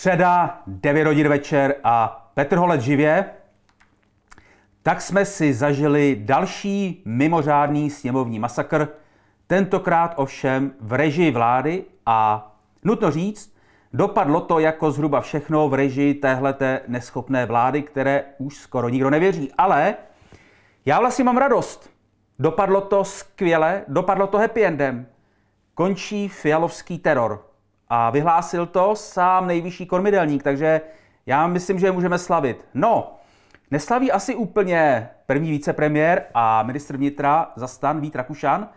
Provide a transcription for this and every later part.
Středa, 9 hodin večer a Petr Holec živě. Tak jsme si zažili další mimořádný sněmovní masakr, tentokrát ovšem v režii vlády a nutno říct, dopadlo to jako zhruba všechno v režii téhleté neschopné vlády, které už skoro nikdo nevěří. Ale já vlastně mám radost. Dopadlo to skvěle, dopadlo to happy endem. Končí fialovský teror. A vyhlásil to sám nejvyšší kormidelník, takže já myslím, že můžeme slavit. No, neslaví asi úplně první vicepremiér a ministr vnitra za stan Vít Rakušan,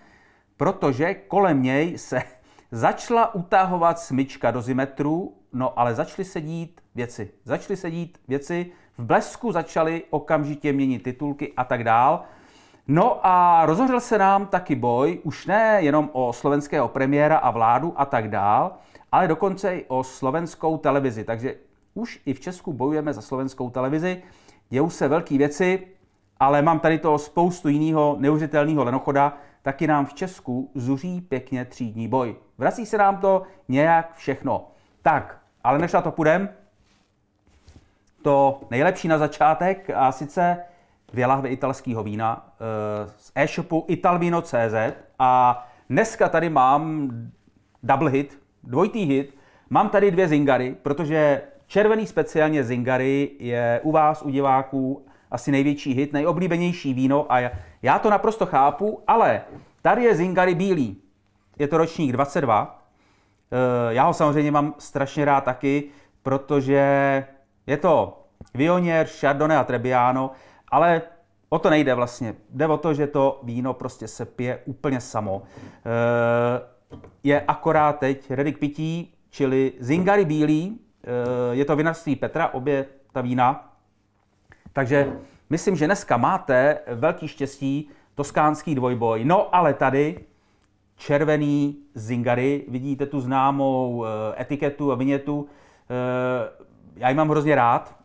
protože kolem něj se začala utahovat smyčka do zimetru, no ale začaly se dít věci. Začaly se dít věci, v blesku začaly okamžitě měnit titulky a tak dál. No a rozhořel se nám taky boj, už ne jenom o slovenského premiéra a vládu a tak dál, ale dokonce i o slovenskou televizi. Takže už i v Česku bojujeme za slovenskou televizi. Dějou se velké věci, ale mám tady toho spoustu jiného neuvěřitelného lenochoda, taky nám v Česku zuří pěkně třídní boj. Vrací se nám to nějak všechno. Tak, ale než na to půjdem, to nejlepší na začátek a sice dvě lahve italského vína eh, z e-shopu italvino.cz a dneska tady mám double hit, dvojitý hit. Mám tady dvě zingary, protože červený speciálně zingary je u vás, u diváků, asi největší hit, nejoblíbenější víno a já to naprosto chápu, ale tady je zingary bílý. Je to ročník 22. Eh, já ho samozřejmě mám strašně rád taky, protože je to Vionier, Chardonnay a Trebbiano, ale o to nejde vlastně. Jde o to, že to víno prostě se pije úplně samo. Eh, je akorát teď redik pití, čili Zingary bílý, eh, je to vinařství Petra, obě ta vína. Takže myslím, že dneska máte velký štěstí, toskánský dvojboj. No ale tady červený Zingary, vidíte tu známou eh, etiketu a vinětu, eh, já ji mám hrozně rád.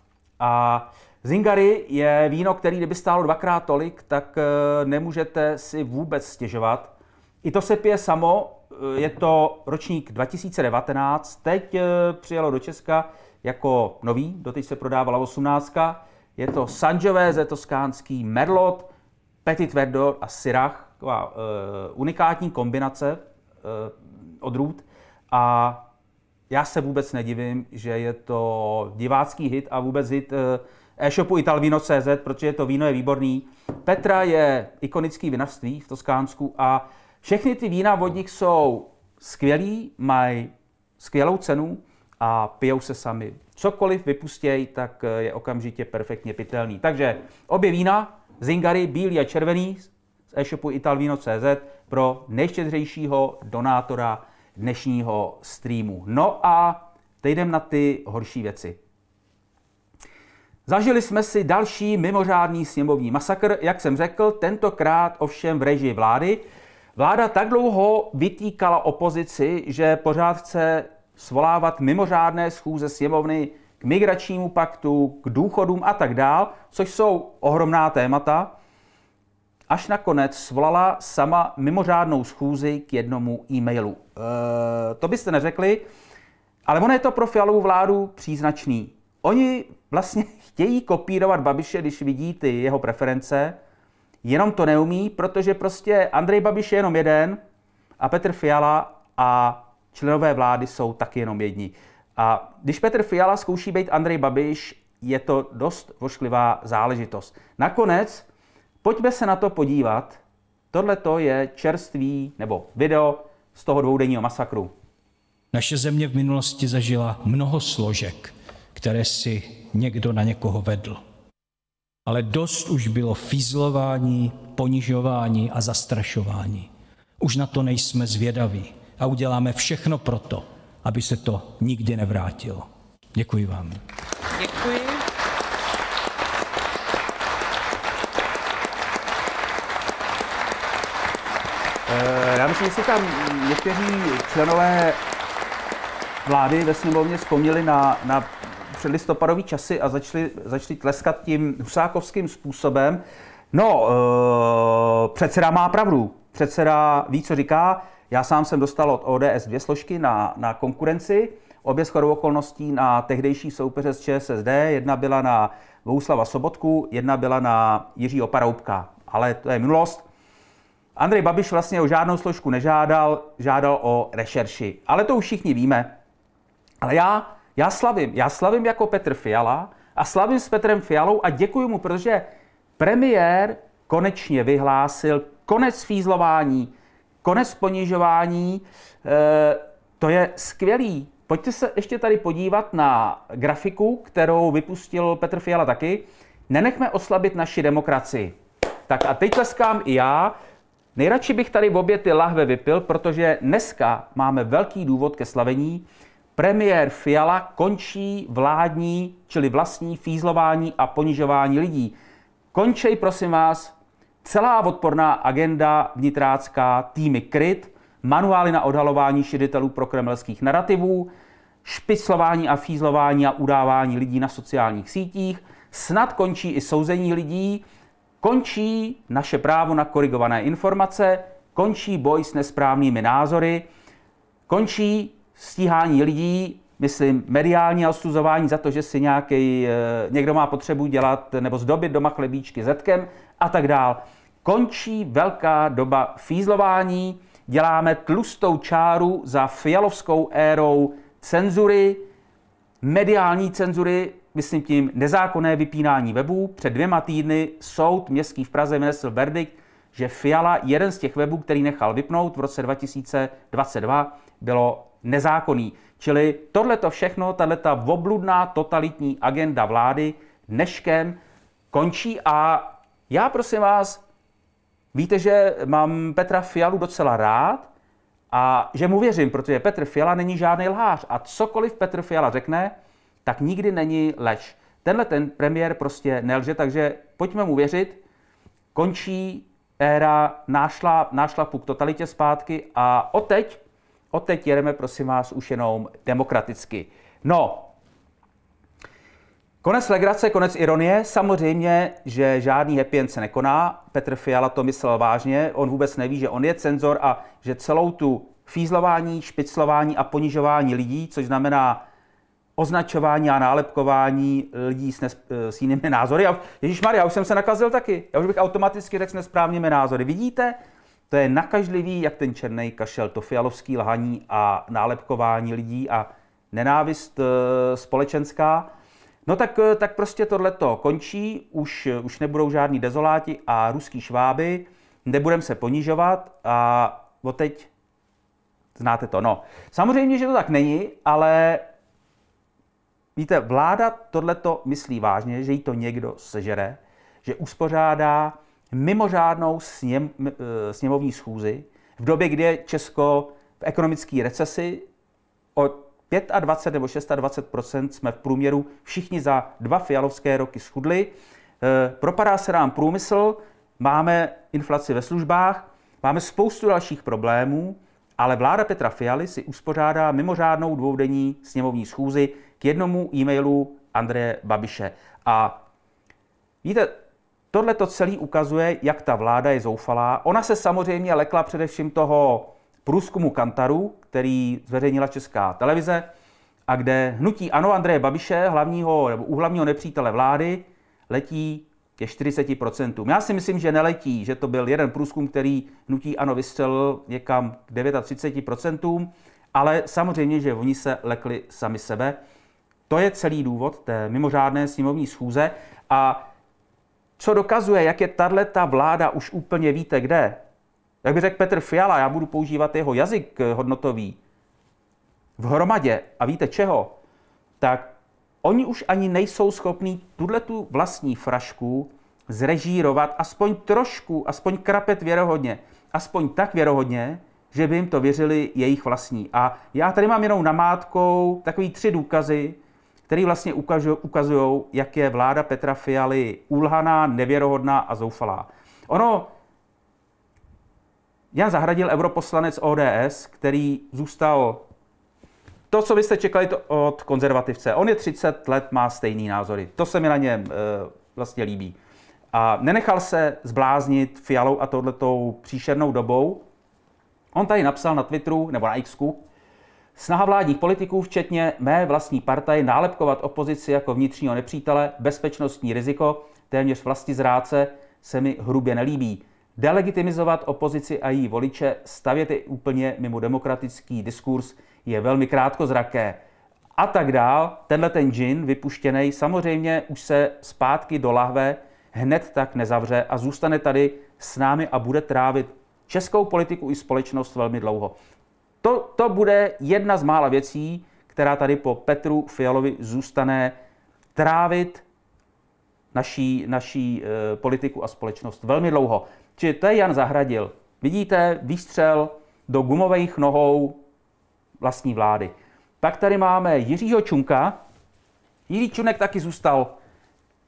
A Zingary je víno, který kdyby stálo dvakrát tolik, tak nemůžete si vůbec stěžovat. I to se pije samo, Eh, je to ročník 2019, teď eh, přijelo do Česka jako nový, doteď se prodávala 18. Je to ze toskánský Merlot, Petit Verdot a Syrah, taková eh, unikátní kombinace odrůd. A já se vůbec nedivím, že je to divácký hit a vůbec hit e-shopu italvino.cz, protože to víno je výborný. Petra je ikonický vinařství v Toskánsku a všechny ty vína od nich jsou skvělí, mají skvělou cenu a pijou se sami. Cokoliv vypustějí, tak eh, je okamžitě perfektně pitelný. Takže obě vína, Zingary, bílý a červený, z e-shopu italvino.cz pro nejštědřejšího donátora dnešního streamu. No a teď jdem na ty horší věci. Zažili jsme si další mimořádný sněmovní masakr, jak jsem řekl, tentokrát ovšem v režii vlády, Vláda tak dlouho vytýkala opozici, že pořád chce svolávat mimořádné schůze sněmovny k migračnímu paktu, k důchodům a tak dál, což jsou ohromná témata, až nakonec svolala sama mimořádnou schůzi k jednomu e-mailu. E, to byste neřekli, ale ono je to pro Fialovou vládu příznačný. Oni vlastně chtějí kopírovat Babiše, když vidí ty jeho preference – Jenom to neumí, protože prostě Andrej Babiš je jenom jeden a Petr Fiala a členové vlády jsou taky jenom jedni. A když Petr Fiala zkouší být Andrej Babiš, je to dost vošklivá záležitost. Nakonec, pojďme se na to podívat. Tohle je čerstvý nebo video z toho dvoudenního masakru. Naše země v minulosti zažila mnoho složek, které si někdo na někoho vedl. Ale dost už bylo fízlování, ponižování a zastrašování, už na to nejsme zvědaví a uděláme všechno pro to, aby se to nikdy nevrátilo. Děkuji vám. Děkuji. Eh, já myslím, že si tam někteří členové vlády ve sněmovně vzpomněli na, na předlistopadový časy a začali, začali tleskat tím husákovským způsobem. No, e, předseda má pravdu. Předseda ví, co říká. Já sám jsem dostal od ODS dvě složky na, na konkurenci, obě shodou okolností na tehdejší soupeře z ČSSD. Jedna byla na Vouslava Sobotku, jedna byla na Jiřího Paroubka. Ale to je minulost. Andrej Babiš vlastně o žádnou složku nežádal, žádal o rešerši. Ale to už všichni víme. Ale já já slavím. Já slavím jako Petr Fiala a slavím s Petrem Fialou a děkuji mu, protože premiér konečně vyhlásil konec fízlování, konec ponižování. E, to je skvělý. Pojďte se ještě tady podívat na grafiku, kterou vypustil Petr Fiala taky. Nenechme oslabit naši demokracii. Tak a teď tleskám i já. Nejradši bych tady v obě ty lahve vypil, protože dneska máme velký důvod ke slavení. Premiér Fiala končí vládní, čili vlastní fízlování a ponižování lidí. Končej, prosím vás, celá odporná agenda vnitrácká týmy KRIT, manuály na odhalování širitelů pro kremelských narrativů, špiclování a fízlování a udávání lidí na sociálních sítích, snad končí i souzení lidí, končí naše právo na korigované informace, končí boj s nesprávnými názory, končí stíhání lidí, myslím, mediální ostuzování za to, že si nějaký, eh, někdo má potřebu dělat nebo zdobit doma chlebíčky zetkem a tak dál. Končí velká doba fízlování, děláme tlustou čáru za fialovskou érou cenzury, mediální cenzury, myslím tím nezákonné vypínání webů. Před dvěma týdny soud městský v Praze vynesl verdikt, že Fiala, jeden z těch webů, který nechal vypnout v roce 2022, bylo nezákonný. Čili tohle to všechno, tato obludná totalitní agenda vlády dneškem končí a já prosím vás, víte, že mám Petra Fialu docela rád a že mu věřím, protože Petr Fiala není žádný lhář a cokoliv Petr Fiala řekne, tak nikdy není lež. Tenhle ten premiér prostě nelže, takže pojďme mu věřit. Končí éra nášla, nášlapu k totalitě zpátky a oteď Odteď jedeme, prosím vás, už jenom demokraticky. No, Konec legrace, konec ironie. Samozřejmě, že žádný happy end se nekoná. Petr Fiala to myslel vážně. On vůbec neví, že on je cenzor a že celou tu fízlování, špiclování a ponižování lidí, což znamená označování a nálepkování lidí s, nes, s jinými názory. A Ježíš Maria, už jsem se nakazil taky. Já už bych automaticky řekl s nesprávnými názory. Vidíte, to je nakažlivý, jak ten černý kašel, to fialovský lhaní a nálepkování lidí a nenávist eh, společenská. No tak, eh, tak prostě to končí, už, eh, už nebudou žádní dezoláti a ruský šváby, nebudem se ponižovat a teď znáte to. No, samozřejmě, že to tak není, ale víte, vláda to myslí vážně, že jí to někdo sežere, že uspořádá mimořádnou sněm, eh, sněmovní schůzi v době, kdy je Česko v ekonomické recesi o 25 nebo 26 jsme v průměru všichni za dva fialovské roky schudli. Eh, propadá se nám průmysl, máme inflaci ve službách, máme spoustu dalších problémů, ale vláda Petra Fialy si uspořádá mimořádnou dvoudenní sněmovní schůzi k jednomu e-mailu Andreje Babiše. A víte, Tohle to celé ukazuje, jak ta vláda je zoufalá. Ona se samozřejmě lekla především toho průzkumu Kantaru, který zveřejnila česká televize, a kde hnutí Ano Andreje Babiše, hlavního, nebo hlavního nepřítele vlády, letí ke 40%. Já si myslím, že neletí, že to byl jeden průzkum, který hnutí Ano vystřelil někam k 39%, ale samozřejmě, že oni se lekli sami sebe. To je celý důvod té mimořádné sněmovní schůze a co dokazuje, jak je ta vláda už úplně víte kde, jak by řekl Petr Fiala, já budu používat jeho jazyk eh, hodnotový, v hromadě a víte čeho, tak oni už ani nejsou schopní tuhle tu vlastní frašku zrežírovat aspoň trošku, aspoň krapet věrohodně, aspoň tak věrohodně, že by jim to věřili jejich vlastní. A já tady mám jenom namátkou takový tři důkazy, který vlastně ukazují, jak je vláda Petra Fialy úlhaná, nevěrohodná a zoufalá. Ono, já Zahradil, europoslanec ODS, který zůstal to, co byste čekali od konzervativce. On je 30 let, má stejný názory. To se mi na něm e, vlastně líbí. A nenechal se zbláznit Fialou a touhletou příšernou dobou. On tady napsal na Twitteru, nebo na Xku, Snaha vládních politiků, včetně mé vlastní partaje, nálepkovat opozici jako vnitřního nepřítele, bezpečnostní riziko, téměř vlasti zráce, se mi hrubě nelíbí. Delegitimizovat opozici a její voliče, stavět je úplně mimo demokratický diskurs, je velmi krátkozraké. A tak dál, tenhle ten džin vypuštěný samozřejmě už se zpátky do lahve hned tak nezavře a zůstane tady s námi a bude trávit českou politiku i společnost velmi dlouho. To, to bude jedna z mála věcí, která tady po Petru Fialovi zůstane trávit naší, naší e, politiku a společnost velmi dlouho. Čili to je Jan Zahradil. Vidíte výstřel do gumových nohou vlastní vlády. Pak tady máme Jiřího Čunka. Jiří Čunek taky zůstal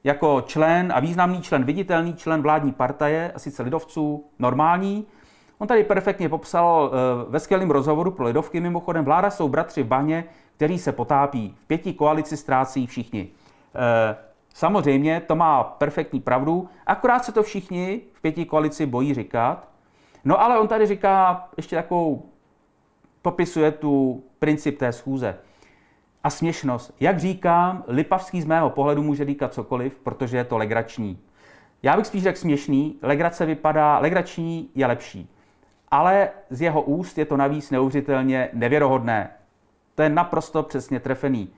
jako člen a významný člen, viditelný člen vládní partaje, a sice lidovců, normální. On tady perfektně popsal eh, ve skvělém rozhovoru pro Lidovky mimochodem, vláda jsou bratři v baně, který se potápí. V pěti koalici ztrácí všichni. Eh, samozřejmě, to má perfektní pravdu, akorát se to všichni v pěti koalici bojí říkat. No ale on tady říká ještě takovou, popisuje tu princip té schůze. A směšnost. Jak říkám, Lipavský z mého pohledu může říkat cokoliv, protože je to legrační. Já bych spíš řekl směšný, legrace vypadá, legrační je lepší ale z jeho úst je to navíc neuvěřitelně nevěrohodné. To je naprosto přesně trefený.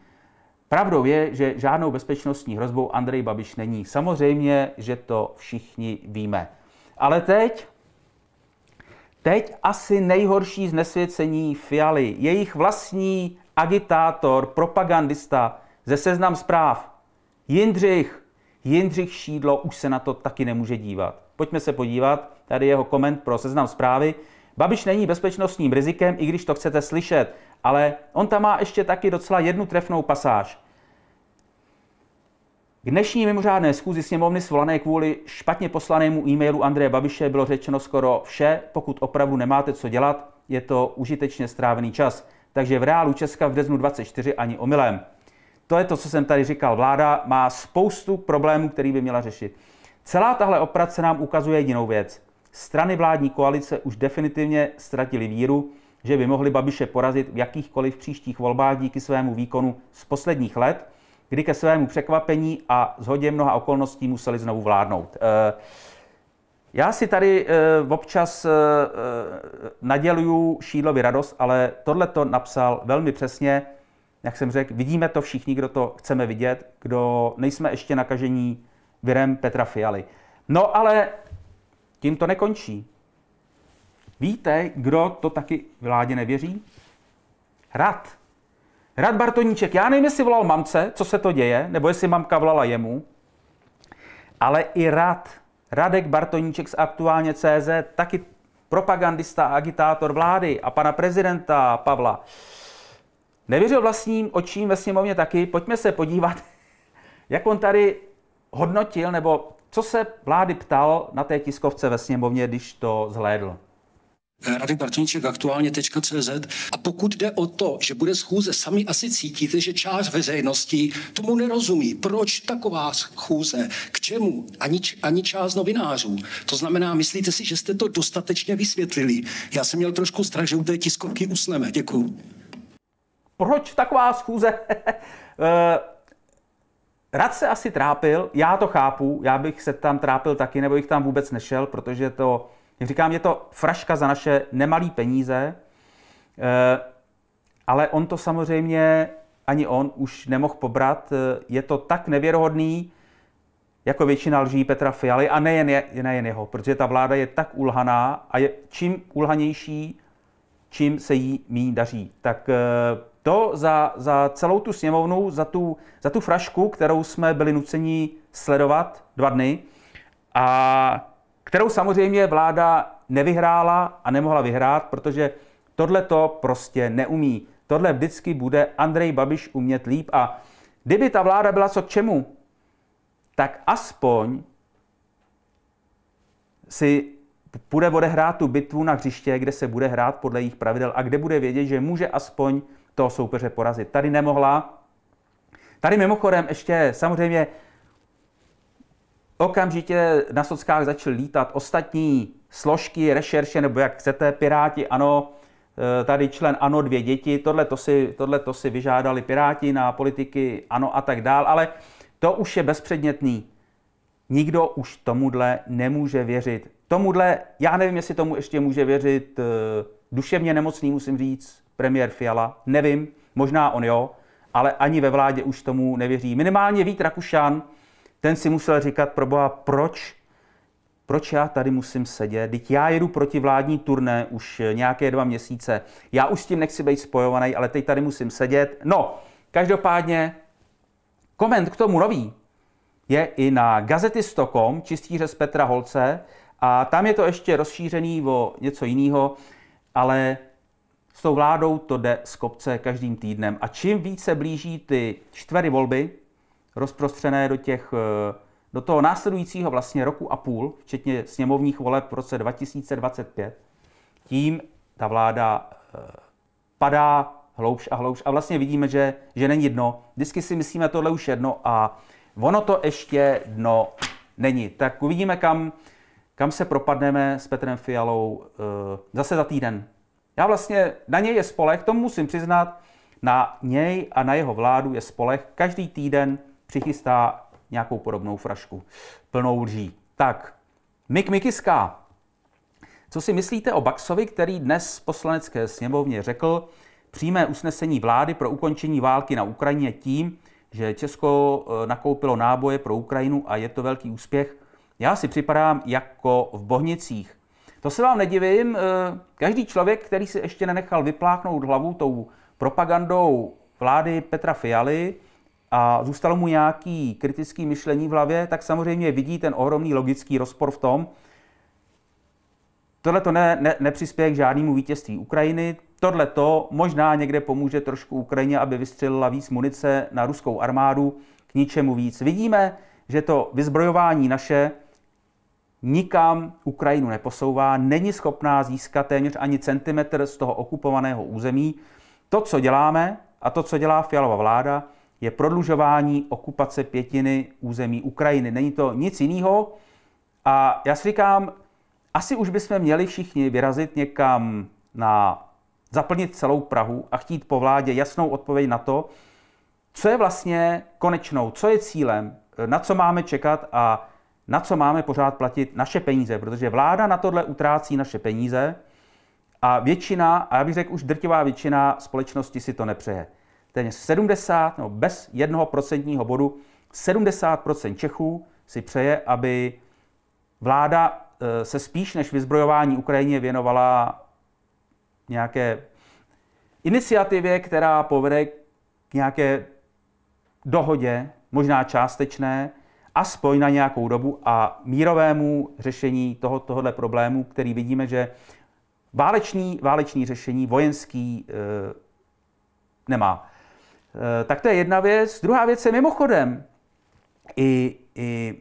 Pravdou je, že žádnou bezpečnostní hrozbou Andrej Babiš není. Samozřejmě, že to všichni víme. Ale teď, teď asi nejhorší znesvěcení Fialy, jejich vlastní agitátor, propagandista ze seznam zpráv. Jindřich, Jindřich Šídlo už se na to taky nemůže dívat. Pojďme se podívat, Tady jeho koment pro seznam zprávy. Babiš není bezpečnostním rizikem, i když to chcete slyšet, ale on tam má ještě taky docela jednu trefnou pasáž. K dnešní mimořádné schůzi sněmovny svolané kvůli špatně poslanému e-mailu Andreje Babiše bylo řečeno skoro vše, pokud opravdu nemáte co dělat, je to užitečně strávený čas. Takže v reálu Česka v březnu 24 ani omylem. To je to, co jsem tady říkal. Vláda má spoustu problémů, který by měla řešit. Celá tahle operace nám ukazuje jedinou věc. Strany vládní koalice už definitivně ztratily víru, že by mohli Babiše porazit v jakýchkoliv příštích volbách díky svému výkonu z posledních let, kdy ke svému překvapení a zhodě mnoha okolností museli znovu vládnout. Eh, já si tady eh, občas eh, naděluju Šídlovi radost, ale tohle to napsal velmi přesně, jak jsem řekl, vidíme to všichni, kdo to chceme vidět, kdo nejsme ještě nakažení virem Petra Fialy. No ale tím to nekončí. Víte, kdo to taky vládě nevěří? Rad. Rad Bartoníček. Já nevím, jestli volal mamce, co se to děje, nebo jestli mamka volala jemu, ale i Rad. Radek Bartoníček z aktuálně CZ, taky propagandista a agitátor vlády a pana prezidenta Pavla. Nevěřil vlastním očím ve sněmovně taky. Pojďme se podívat, jak on tady hodnotil nebo co se vlády ptal na té tiskovce ve sněmovně, když to zhlédl? Eh, Radek Bartoníček, aktuálně .cz. A pokud jde o to, že bude schůze, sami asi cítíte, že část veřejnosti tomu nerozumí. Proč taková schůze? K čemu? Ani, ani část novinářů. To znamená, myslíte si, že jste to dostatečně vysvětlili? Já jsem měl trošku strach, že u té tiskovky usneme. Děkuju. Proč taková schůze? Eh, Rad se asi trápil, já to chápu, já bych se tam trápil taky, nebo jich tam vůbec nešel, protože to, jak říkám, je to fraška za naše nemalý peníze, eh, ale on to samozřejmě, ani on už nemohl pobrat. Eh, je to tak nevěrohodný, jako většina lží Petra Fialy, a nejen, je, nejen jeho, protože ta vláda je tak ulhaná a je čím ulhanější, čím se jí míň daří. Tak eh, to za, za celou tu sněmovnu, za tu, za tu frašku, kterou jsme byli nuceni sledovat dva dny a kterou samozřejmě vláda nevyhrála a nemohla vyhrát, protože tohle to prostě neumí. Tohle vždycky bude Andrej Babiš umět líp a kdyby ta vláda byla co k čemu, tak aspoň si půjde odehrát tu bitvu na hřiště, kde se bude hrát podle jejich pravidel a kde bude vědět, že může aspoň toho soupeře porazit. Tady nemohla. Tady mimochodem ještě samozřejmě okamžitě na sockách začal lítat ostatní složky, rešerše, nebo jak chcete, Piráti, ano, e, tady člen ANO, dvě děti, tohle to si, tohle to si vyžádali Piráti na politiky ANO a tak dál, ale to už je bezpředmětný. Nikdo už tomuhle nemůže věřit. Tomuhle, já nevím, jestli tomu ještě může věřit eh, duševně nemocný, musím říct, premiér Fiala. Nevím, možná on jo, ale ani ve vládě už tomu nevěří. Minimálně Vít Rakušan, ten si musel říkat pro boha, proč, proč já tady musím sedět, teď já jedu proti vládní turné už eh, nějaké dva měsíce, já už s tím nechci být spojovaný, ale teď tady musím sedět. No, každopádně koment k tomu nový je i na gazetisto.com, čistíře z Petra Holce, a tam je to ještě rozšířený o něco jiného, ale s tou vládou to jde z kopce každým týdnem. A čím více blíží ty čtvery volby, rozprostřené do, těch, eh, do toho následujícího vlastně roku a půl, včetně sněmovních voleb v roce 2025, tím ta vláda eh, padá hloubš a hloubš. A vlastně vidíme, že, že není dno. Vždycky si myslíme, tohle už je dno a ono to ještě dno není. Tak uvidíme, kam, kam se propadneme s Petrem Fialou eh, zase za týden. Já vlastně, na něj je spolech, to musím přiznat, na něj a na jeho vládu je spolech. Každý týden přichystá nějakou podobnou frašku, plnou lží. Tak, Mik Mikiska, co si myslíte o Baxovi, který dnes v poslanecké sněmovně řekl přímé usnesení vlády pro ukončení války na Ukrajině tím, že Česko eh, nakoupilo náboje pro Ukrajinu a je to velký úspěch, já si připadám jako v Bohnicích. To se vám nedivím, eh, každý člověk, který si ještě nenechal vypláchnout hlavu tou propagandou vlády Petra Fialy a zůstalo mu nějaký kritický myšlení v hlavě, tak samozřejmě vidí ten ohromný logický rozpor v tom, tohle to ne, ne, nepřispěje k žádnému vítězství Ukrajiny, tohle to možná někde pomůže trošku Ukrajině, aby vystřelila víc munice na ruskou armádu, k ničemu víc. Vidíme, že to vyzbrojování naše nikam Ukrajinu neposouvá, není schopná získat téměř ani centimetr z toho okupovaného území. To, co děláme a to, co dělá Fialová vláda, je prodlužování okupace pětiny území Ukrajiny. Není to nic jiného. A já si říkám, asi už bychom měli všichni vyrazit někam na zaplnit celou Prahu a chtít po vládě jasnou odpověď na to, co je vlastně konečnou, co je cílem, na co máme čekat a na co máme pořád platit naše peníze, protože vláda na tohle utrácí naše peníze a většina, a já bych řekl už drtivá většina společnosti si to nepřeje. Ten 70, nebo bez jednoho procentního bodu, 70% Čechů si přeje, aby vláda eh, se spíš než vyzbrojování Ukrajině věnovala nějaké iniciativě, která povede k nějaké dohodě, možná částečné, aspoň na nějakou dobu a mírovému řešení toho, tohohle problému, který vidíme, že válečný, váleční řešení, vojenský, e, nemá. E, tak to je jedna věc. Druhá věc je mimochodem, i, i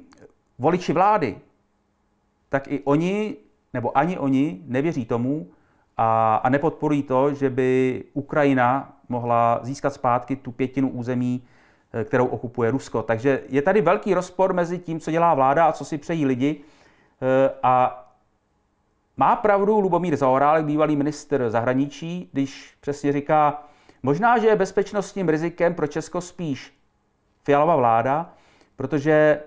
voliči vlády, tak i oni, nebo ani oni, nevěří tomu a, a nepodporují to, že by Ukrajina mohla získat zpátky tu pětinu území, Eh, kterou okupuje Rusko. Takže je tady velký rozpor mezi tím, co dělá vláda a co si přejí lidi. Eh, a má pravdu Lubomír Zaorálek, bývalý minister zahraničí, když přesně říká, možná, že je bezpečnostním rizikem pro Česko spíš fialová vláda, protože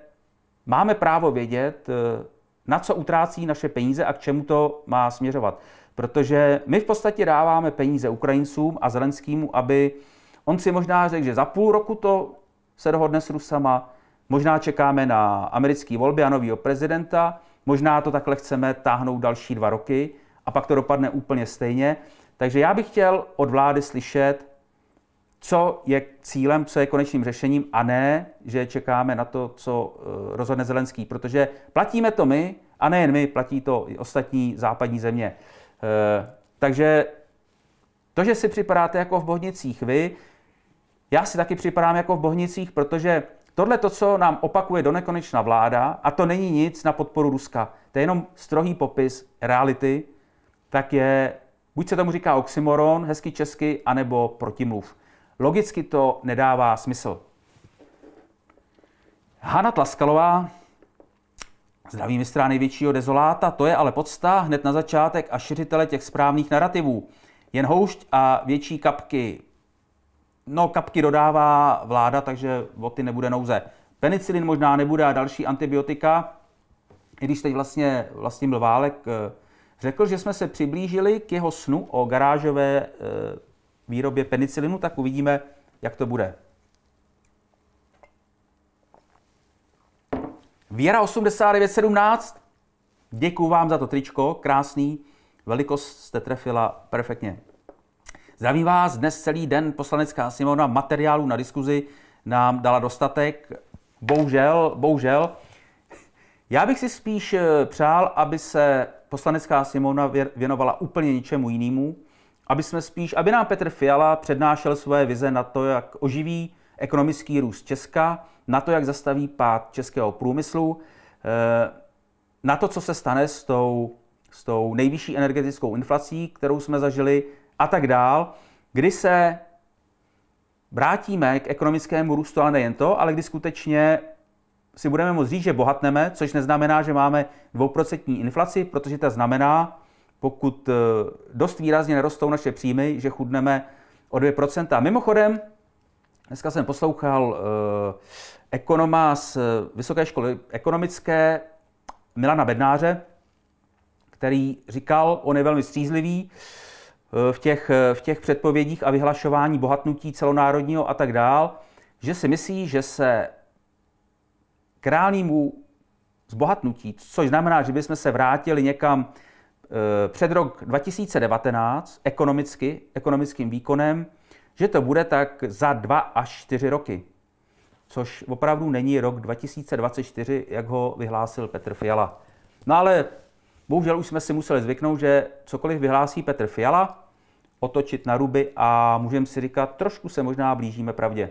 máme právo vědět, eh, na co utrácí naše peníze a k čemu to má směřovat. Protože my v podstatě dáváme peníze Ukrajincům a Zelenskýmu, aby On si možná řekl, že za půl roku to se dohodne s Rusama, možná čekáme na americké volby a nového prezidenta, možná to takhle chceme táhnout další dva roky a pak to dopadne úplně stejně. Takže já bych chtěl od vlády slyšet, co je cílem, co je konečným řešením a ne, že čekáme na to, co eh, rozhodne Zelenský, protože platíme to my a nejen my, platí to i ostatní západní země. Eh, takže to, že si připadáte jako v Bohnicích vy, já si taky připadám jako v Bohnicích, protože tohle to, co nám opakuje do nekonečna vláda, a to není nic na podporu Ruska, to je jenom strohý popis reality, tak je, buď se tomu říká oxymoron, hezky česky, anebo protimluv. Logicky to nedává smysl. Hanna Tlaskalová, zdraví mistra největšího dezoláta, to je ale podsta hned na začátek a šiřitele těch správných narrativů. Jen houšť a větší kapky No, kapky dodává vláda, takže o ty nebude nouze. Penicilin možná nebude a další antibiotika. I když teď vlastně, vlastně byl Válek eh, řekl, že jsme se přiblížili k jeho snu o garážové eh, výrobě penicilinu, tak uvidíme, jak to bude. Věra 8917, děkuji vám za to tričko, krásný, velikost jste trefila perfektně. Zdraví vás dnes celý den poslanecká sněmovna materiálu na diskuzi nám dala dostatek. Bohužel, bohužel. Já bych si spíš eh, přál, aby se poslanecká sněmovna věnovala úplně ničemu jinému, aby jsme spíš, aby nám Petr Fiala přednášel své vize na to, jak oživí ekonomický růst Česka, na to, jak zastaví pád českého průmyslu, eh, na to, co se stane s tou, s tou nejvyšší energetickou inflací, kterou jsme zažili a tak dál, kdy se vrátíme k ekonomickému růstu, ale nejen to, ale kdy skutečně si budeme moct říct, že bohatneme, což neznamená, že máme dvouprocentní inflaci, protože to znamená, pokud eh, dost výrazně nerostou naše příjmy, že chudneme o 2%. Mimochodem, dneska jsem poslouchal eh, ekonoma z Vysoké školy ekonomické Milana Bednáře, který říkal, on je velmi střízlivý, Eh, v těch, eh, v těch předpovědích a vyhlašování bohatnutí celonárodního a tak dál, že si myslí, že se k reálnému zbohatnutí, což znamená, že bychom se vrátili někam eh, před rok 2019 ekonomicky, ekonomickým výkonem, že to bude tak za dva až čtyři roky. Což opravdu není rok 2024, jak ho vyhlásil Petr Fiala. No ale bohužel už jsme si museli zvyknout, že cokoliv vyhlásí Petr Fiala, otočit na ruby a můžeme si říkat, trošku se možná blížíme pravdě.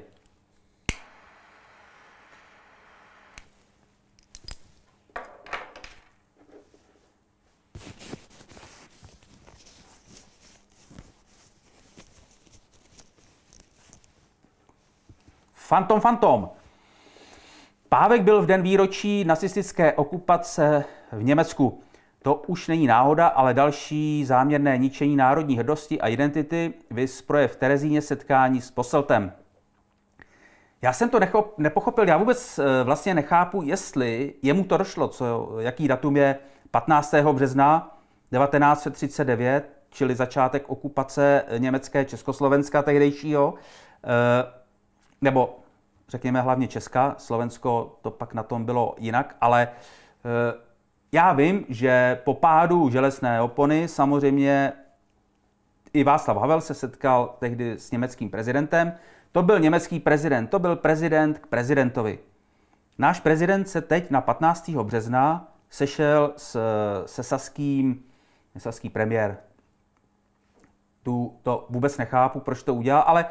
Fantom, fantom. Pávek byl v den výročí nacistické okupace v Německu. To už není náhoda, ale další záměrné ničení národní hrdosti a identity, vys projev Terezíně setkání s poseltem. Já jsem to necho- nepochopil, já vůbec eh, vlastně nechápu, jestli jemu to došlo, co, jaký datum je 15. března 1939, čili začátek okupace německé Československa tehdejšího, eh, nebo řekněme hlavně Česka, Slovensko to pak na tom bylo jinak, ale eh, já vím, že po pádu železné opony samozřejmě i Václav Havel se setkal tehdy s německým prezidentem. To byl německý prezident, to byl prezident k prezidentovi. Náš prezident se teď na 15. března sešel s, se saským, saský premiér. Tu to vůbec nechápu, proč to udělal, ale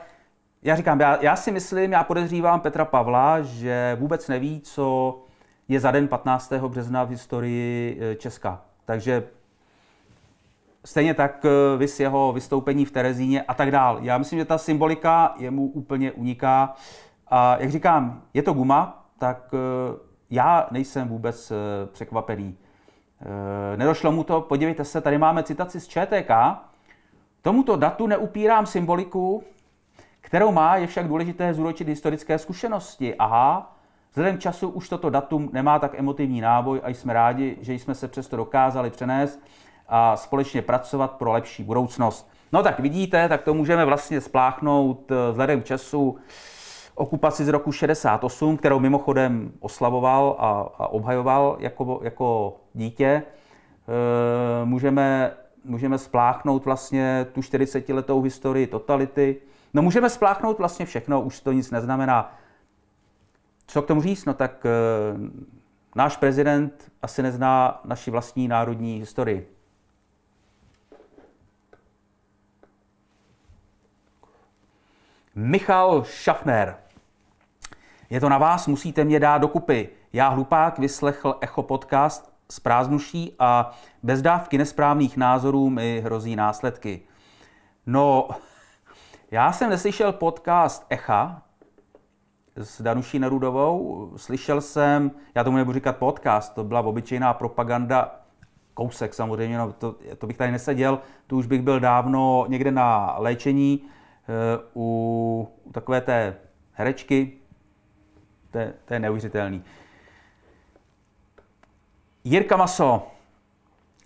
já říkám, já, já si myslím, já podezřívám Petra Pavla, že vůbec neví, co je za den 15. března v historii eh, Česka. Takže stejně tak eh, vys jeho vystoupení v Terezíně a tak dál. Já myslím, že ta symbolika jemu úplně uniká. A jak říkám, je to guma, tak eh, já nejsem vůbec překvapený. Nedošlo mu to, podívejte se, tady máme citaci z ČTK. Tomuto datu neupírám symboliku, kterou má, je však důležité zúročit historické zkušenosti. Aha, Vzhledem k času už toto datum nemá tak emotivní náboj a jsme rádi, že jsme se přesto dokázali přenést a společně pracovat pro lepší budoucnost. No tak vidíte, tak to můžeme vlastně spláchnout eh, vzhledem k času okupaci z roku 68, kterou mimochodem oslavoval a, a obhajoval jako, jako dítě. E, můžeme, můžeme spláchnout vlastně tu 40-letou historii totality. No můžeme spláchnout vlastně všechno, už to nic neznamená. Co k tomu říct? No tak eh, náš prezident asi nezná naši vlastní národní historii. Michal Schaffner. Je to na vás, musíte mě dát dokupy. Já hlupák vyslechl Echo podcast z prázdnuší a bez dávky nesprávných názorů mi hrozí následky. No, já jsem neslyšel podcast Echa, s Danuší Nerudovou. Slyšel jsem, já tomu nebudu říkat podcast, to byla obyčejná propaganda, kousek samozřejmě, no to, to bych tady neseděl, tu už bych byl dávno někde na léčení eh, u, takové té herečky, to je, to je neuvěřitelný. Jirka Maso,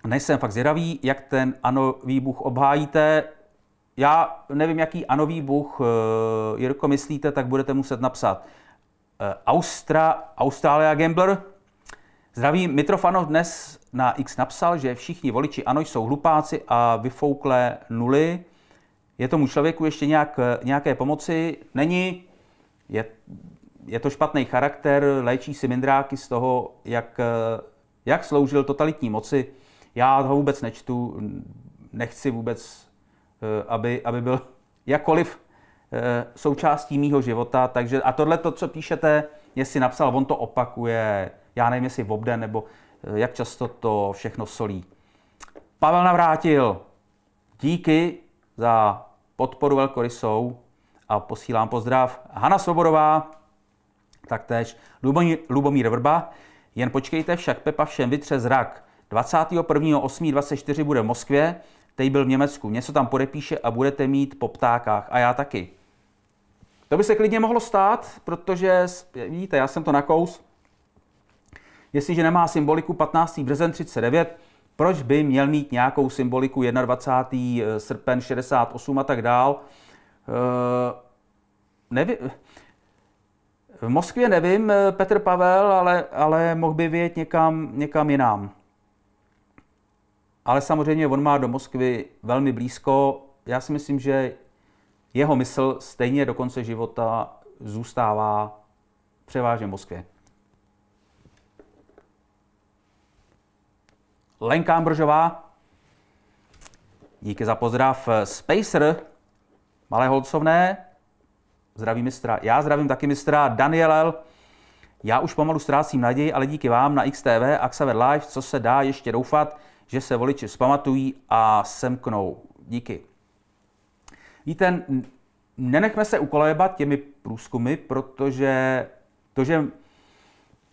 nejsem fakt zvědavý, jak ten ano výbuch obhájíte já nevím, jaký anový Bůh, eh, Jirko, myslíte, tak budete muset napsat. Eh, Austra, Australia Gambler. Zdraví, Mitrofanov dnes na X napsal, že všichni voliči ano jsou hlupáci a vyfouklé nuly. Je tomu člověku ještě nějak, eh, nějaké pomoci? Není. Je, je to špatný charakter, léčí si mindráky z toho, jak, jak sloužil totalitní moci. Já ho vůbec nečtu, nechci vůbec Eh, aby, aby byl jakkoliv eh, součástí mýho života. Takže, a tohle to, co píšete, jestli napsal, on to opakuje, já nevím, jestli v obden, nebo eh, jak často to všechno solí. Pavel Navrátil, díky za podporu velkorysou a posílám pozdrav. Hana Svobodová, taktéž Lubomír, Lubomír Vrba, jen počkejte však Pepa všem vytře zrak. 21.8.24 bude v Moskvě, který byl v Německu. Něco tam podepíše a budete mít po ptákách. A já taky. To by se klidně mohlo stát, protože, vidíte, já jsem to nakous. Jestliže nemá symboliku 15. březen 39, proč by měl mít nějakou symboliku 21. srpen 68 a tak dál? Eh, nevi- V Moskvě nevím, eh, Petr Pavel, ale, ale mohl by vědět někam, někam jinam. Ale samozřejmě on má do Moskvy velmi blízko. Já si myslím, že jeho mysl stejně do konce života zůstává převážně v Moskvě. Lenka Ambržová, díky za pozdrav. Spacer, malé holcovné, zdraví mistra. Já zdravím taky mistra Daniel L. Já už pomalu ztrácím naději, ale díky vám na XTV a Xaver Live, co se dá ještě doufat, že se voliči spamatují a semknou. Díky. Víte, nenechme se ukolébat těmi průzkumy, protože to, že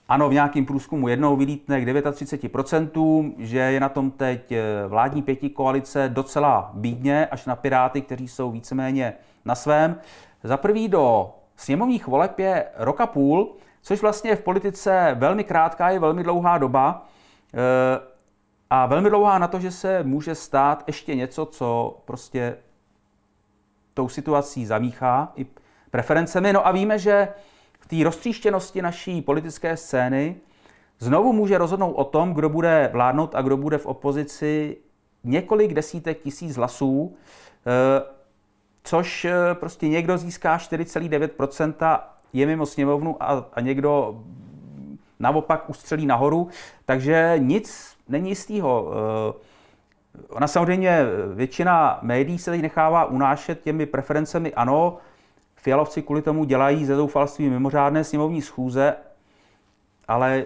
ano, v nějakém průzkumu jednou vylítne k 39%, že je na tom teď e, vládní pěti koalice docela bídně, až na Piráty, kteří jsou víceméně na svém. Za prvý do sněmovních voleb je roka půl, což vlastně je v politice velmi krátká, je velmi dlouhá doba. E, a velmi dlouhá na to, že se může stát ještě něco, co prostě tou situací zamíchá i preferencemi. No a víme, že v té roztříštěnosti naší politické scény znovu může rozhodnout o tom, kdo bude vládnout a kdo bude v opozici několik desítek tisíc hlasů, eh, což eh, prostě někdo získá 4,9%, je mimo sněmovnu a, a někdo naopak ustřelí nahoru. Takže nic není jistýho. Eh, ona samozřejmě, eh, většina médií se teď nechává unášet těmi preferencemi. Ano, Fialovci kvůli tomu dělají ze zoufalství mimořádné sněmovní schůze, ale e,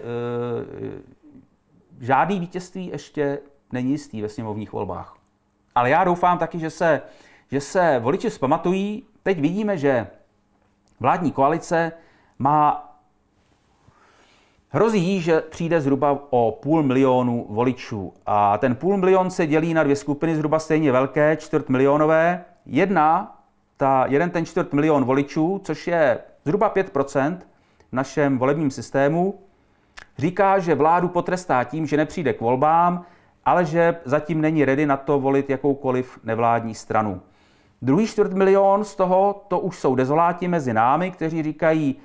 žádný vítězství ještě není jistý ve sněmovních volbách. Ale já doufám taky, že se, že se voliči zpamatují. Teď vidíme, že vládní koalice má Hrozí jí, že přijde zhruba o půl milionu voličů. A ten půl milion se dělí na dvě skupiny zhruba stejně velké, čtvrt milionové. Jedna, ta, jeden ten čtvrt milion voličů, což je zhruba 5% v našem volebním systému, říká, že vládu potrestá tím, že nepřijde k volbám, ale že zatím není ready na to volit jakoukoliv nevládní stranu. Druhý čtvrt milion z toho, to už jsou dezoláti mezi námi, kteří říkají,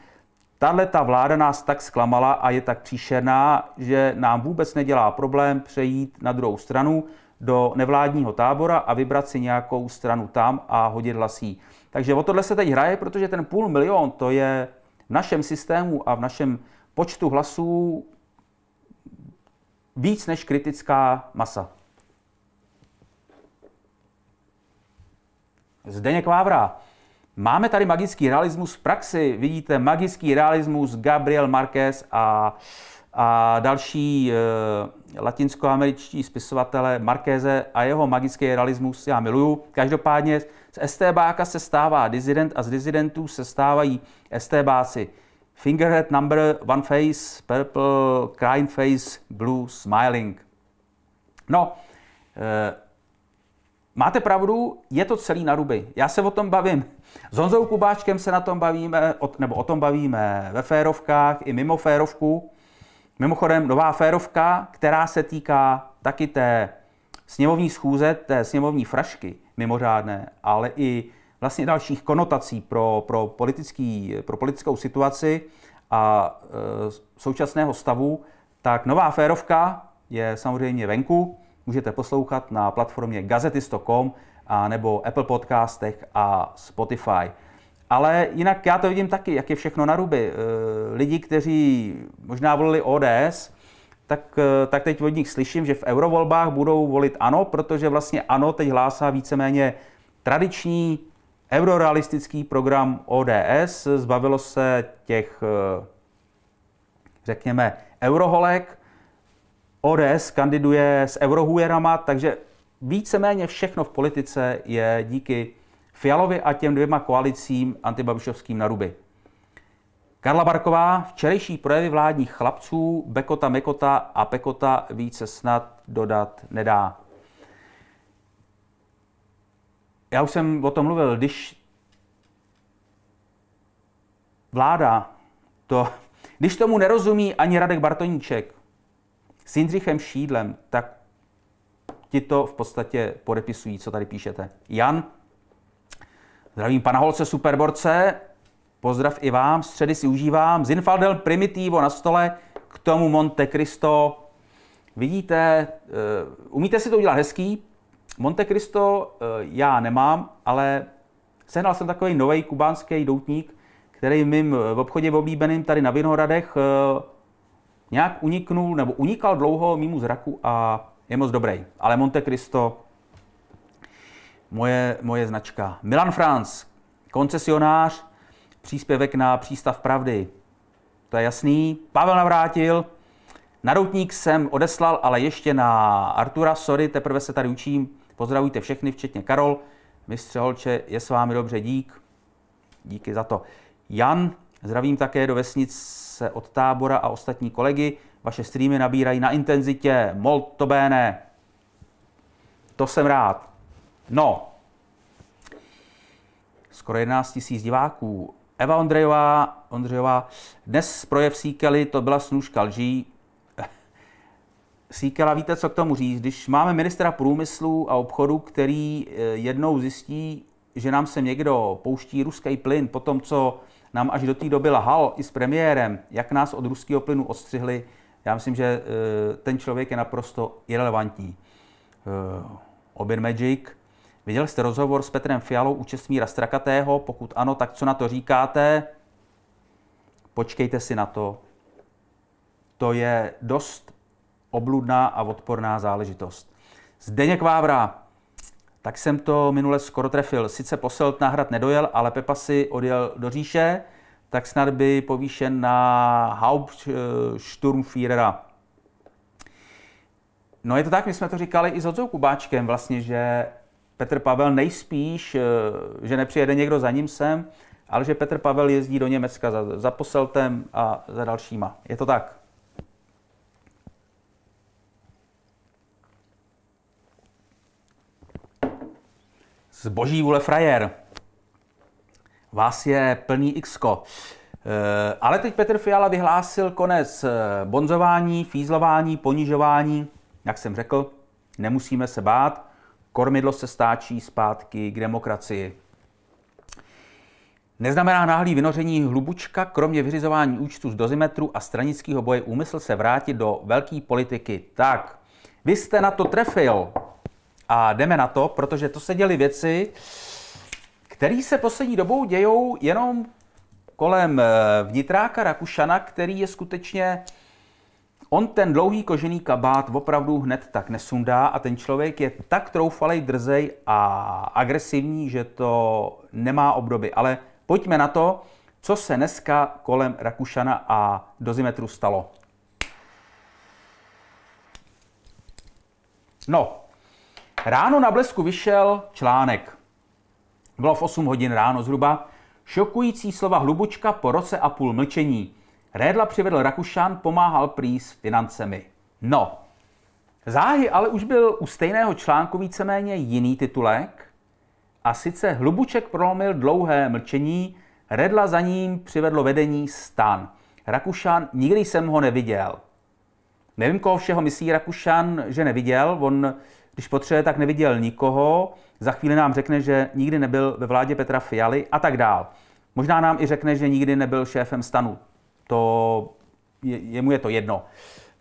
Tahle ta vláda nás tak zklamala a je tak příšerná, že nám vůbec nedělá problém přejít na druhou stranu do nevládního tábora a vybrat si nějakou stranu tam a hodit hlasí. Takže o tohle se teď hraje, protože ten půl milion to je v našem systému a v našem počtu hlasů víc než kritická masa. Zdeněk Vávra. Máme tady magický realismus v praxi. Vidíte magický realismus Gabriel Marquez a, a další e, latinskoameričtí spisovatele Marqueze a jeho magický realismus já miluju. Každopádně z STBáka se stává dizident a z dizidentů se stávají STBáci. Fingerhead number, one face, purple, crying face, blue, smiling. No, e, Máte pravdu, je to celý na ruby. Já se o tom bavím. S Honzou Kubáčkem se na tom bavíme, nebo o tom bavíme ve férovkách i mimo férovku. Mimochodem, nová férovka, která se týká taky té sněmovní schůze, té sněmovní frašky mimořádné, ale i vlastně dalších konotací pro, pro, politický, pro politickou situaci a e, současného stavu, tak nová férovka je samozřejmě venku můžete poslouchat na platformě gazetisto.com a nebo Apple Podcastech a Spotify. Ale jinak já to vidím taky, jak je všechno na ruby. Eh, lidi, kteří možná volili ODS, tak, eh, tak teď od nich slyším, že v eurovolbách budou volit ano, protože vlastně ano teď hlásá víceméně tradiční eurorealistický program ODS. Zbavilo se těch, eh, řekněme, euroholek, ODS kandiduje s eurohujerama, takže víceméně všechno v politice je díky Fialovi a těm dvěma koalicím antibabišovským naruby. Karla Barková, včerejší projevy vládních chlapců, Bekota, Mekota a Pekota více snad dodat nedá. Já už jsem o tom mluvil, když vláda to, když tomu nerozumí ani Radek Bartoníček, s Jindřichem Šídlem, tak ti to v podstatě podepisují, co tady píšete. Jan, zdravím pana Holce Superborce, pozdrav i vám, středy si užívám, Zinfaldel Primitivo na stole, k tomu Monte Cristo. Vidíte, eh, umíte si to udělat hezký, Monte Cristo eh, já nemám, ale sehnal jsem takový nový kubánský doutník, který mým v obchodě v oblíbeným tady na Vinohradech eh, nějak uniknul, nebo unikal dlouho mimo zraku a je moc dobrý. Ale Monte Cristo, moje, moje značka. Milan Franz, koncesionář, příspěvek na přístav pravdy. To je jasný. Pavel Navrátil, na jsem odeslal, ale ještě na Artura, sorry, teprve se tady učím. Pozdravujte všechny, včetně Karol. Mistře Holče, je s vámi dobře, dík. Díky za to. Jan, zdravím také do vesnic se od tábora a ostatní kolegy. Vaše streamy nabírají na intenzitě. Molto bene. To jsem rád. No, skoro 11 tisíc diváků. Eva Ondrejová, Ondřejová, dnes projev Síkely, to byla snůžka lží. Síkela, víte, co k tomu říct? Když máme ministra průmyslu a obchodu, který eh, jednou zjistí, že nám se někdo pouští ruský plyn po tom, co nám až do té doby lhal i s premiérem, jak nás od ruského plynu odstřihli, já myslím, že eh, ten člověk je naprosto irrelevantní. Eh, Obin Magic, viděl jste rozhovor s Petrem Fialou u Česmíra Strakatého? Pokud ano, tak co na to říkáte? Počkejte si na to. To je dost obludná a odporná záležitost. Zdeněk Vávra, tak jsem to minule skoro trefil. Sice poselt hrad nedojel, ale Pepa si odjel do říše, tak snad by povýšen na Hauptsturmführera. Eh, no je to tak, my jsme to říkali i s Odzou Kubáčkem vlastně, že Petr Pavel nejspíš, eh, že nepřijede někdo za ním sem, ale že Petr Pavel jezdí do Německa za, za poseltem a za dalšíma. Je to tak? z boží vůle frajer. Vás je plný xko. Eh, ale teď Petr Fiala vyhlásil konec eh, bonzování, fízlování, ponižování. Jak jsem řekl, nemusíme se bát. Kormidlo se stáčí zpátky k demokracii. Neznamená náhlý vynoření hlubučka, kromě vyřizování účtu z dozimetru a stranického boje úmysl se vrátit do velké politiky. Tak, vy jste na to trefil. A jdeme na to, protože to se děly věci, které se poslední dobou dějou jenom kolem eh, vnitráka Rakušana, který je skutečně... On ten dlouhý kožený kabát opravdu hned tak nesundá a ten člověk je tak troufalej, drzej a agresivní, že to nemá obdoby. Ale pojďme na to, co se dneska kolem Rakušana a dozimetru stalo. No, Ráno na blesku vyšel článek. Bylo v 8 hodin ráno zhruba. Šokující slova Hlubučka po roce a půl mlčení. Rédla přivedl Rakušan, pomáhal prý s financemi. No, záhy ale už byl u stejného článku víceméně jiný titulek. A sice Hlubuček prolomil dlouhé mlčení, Redla za ním přivedlo vedení stan. Rakušan, nikdy jsem ho neviděl. Nevím, koho všeho myslí Rakušan, že neviděl. On když potřebuje, tak neviděl nikoho. Za chvíli nám řekne, že nikdy nebyl ve vládě Petra Fialy a tak dál. Možná nám i řekne, že nikdy nebyl šéfem stanu. To je, jemu je to jedno.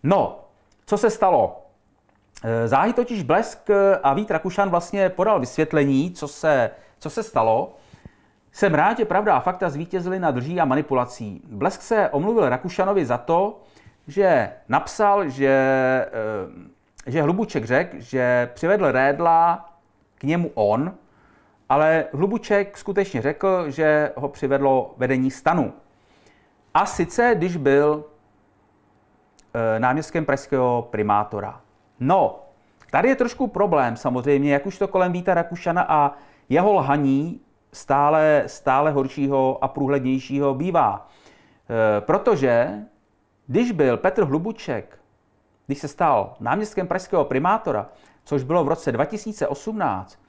No, co se stalo? Eh, záhy totiž Blesk eh, a Vít Rakušan vlastně podal vysvětlení, co se, co se stalo. Jsem rád, že pravda a fakta zvítězily nad drží a manipulací. Blesk se omluvil Rakušanovi za to, že napsal, že eh, že Hlubuček řekl, že přivedl Rédla k němu on, ale Hlubuček skutečně řekl, že ho přivedlo vedení stanu. A sice, když byl eh, náměstkem pražského primátora. No, tady je trošku problém samozřejmě, jak už to kolem Víta Rakušana a jeho lhaní stále, stále horšího a průhlednějšího bývá. Eh, protože když byl Petr Hlubuček když se stal náměstkem pražského primátora, což bylo v roce 2018,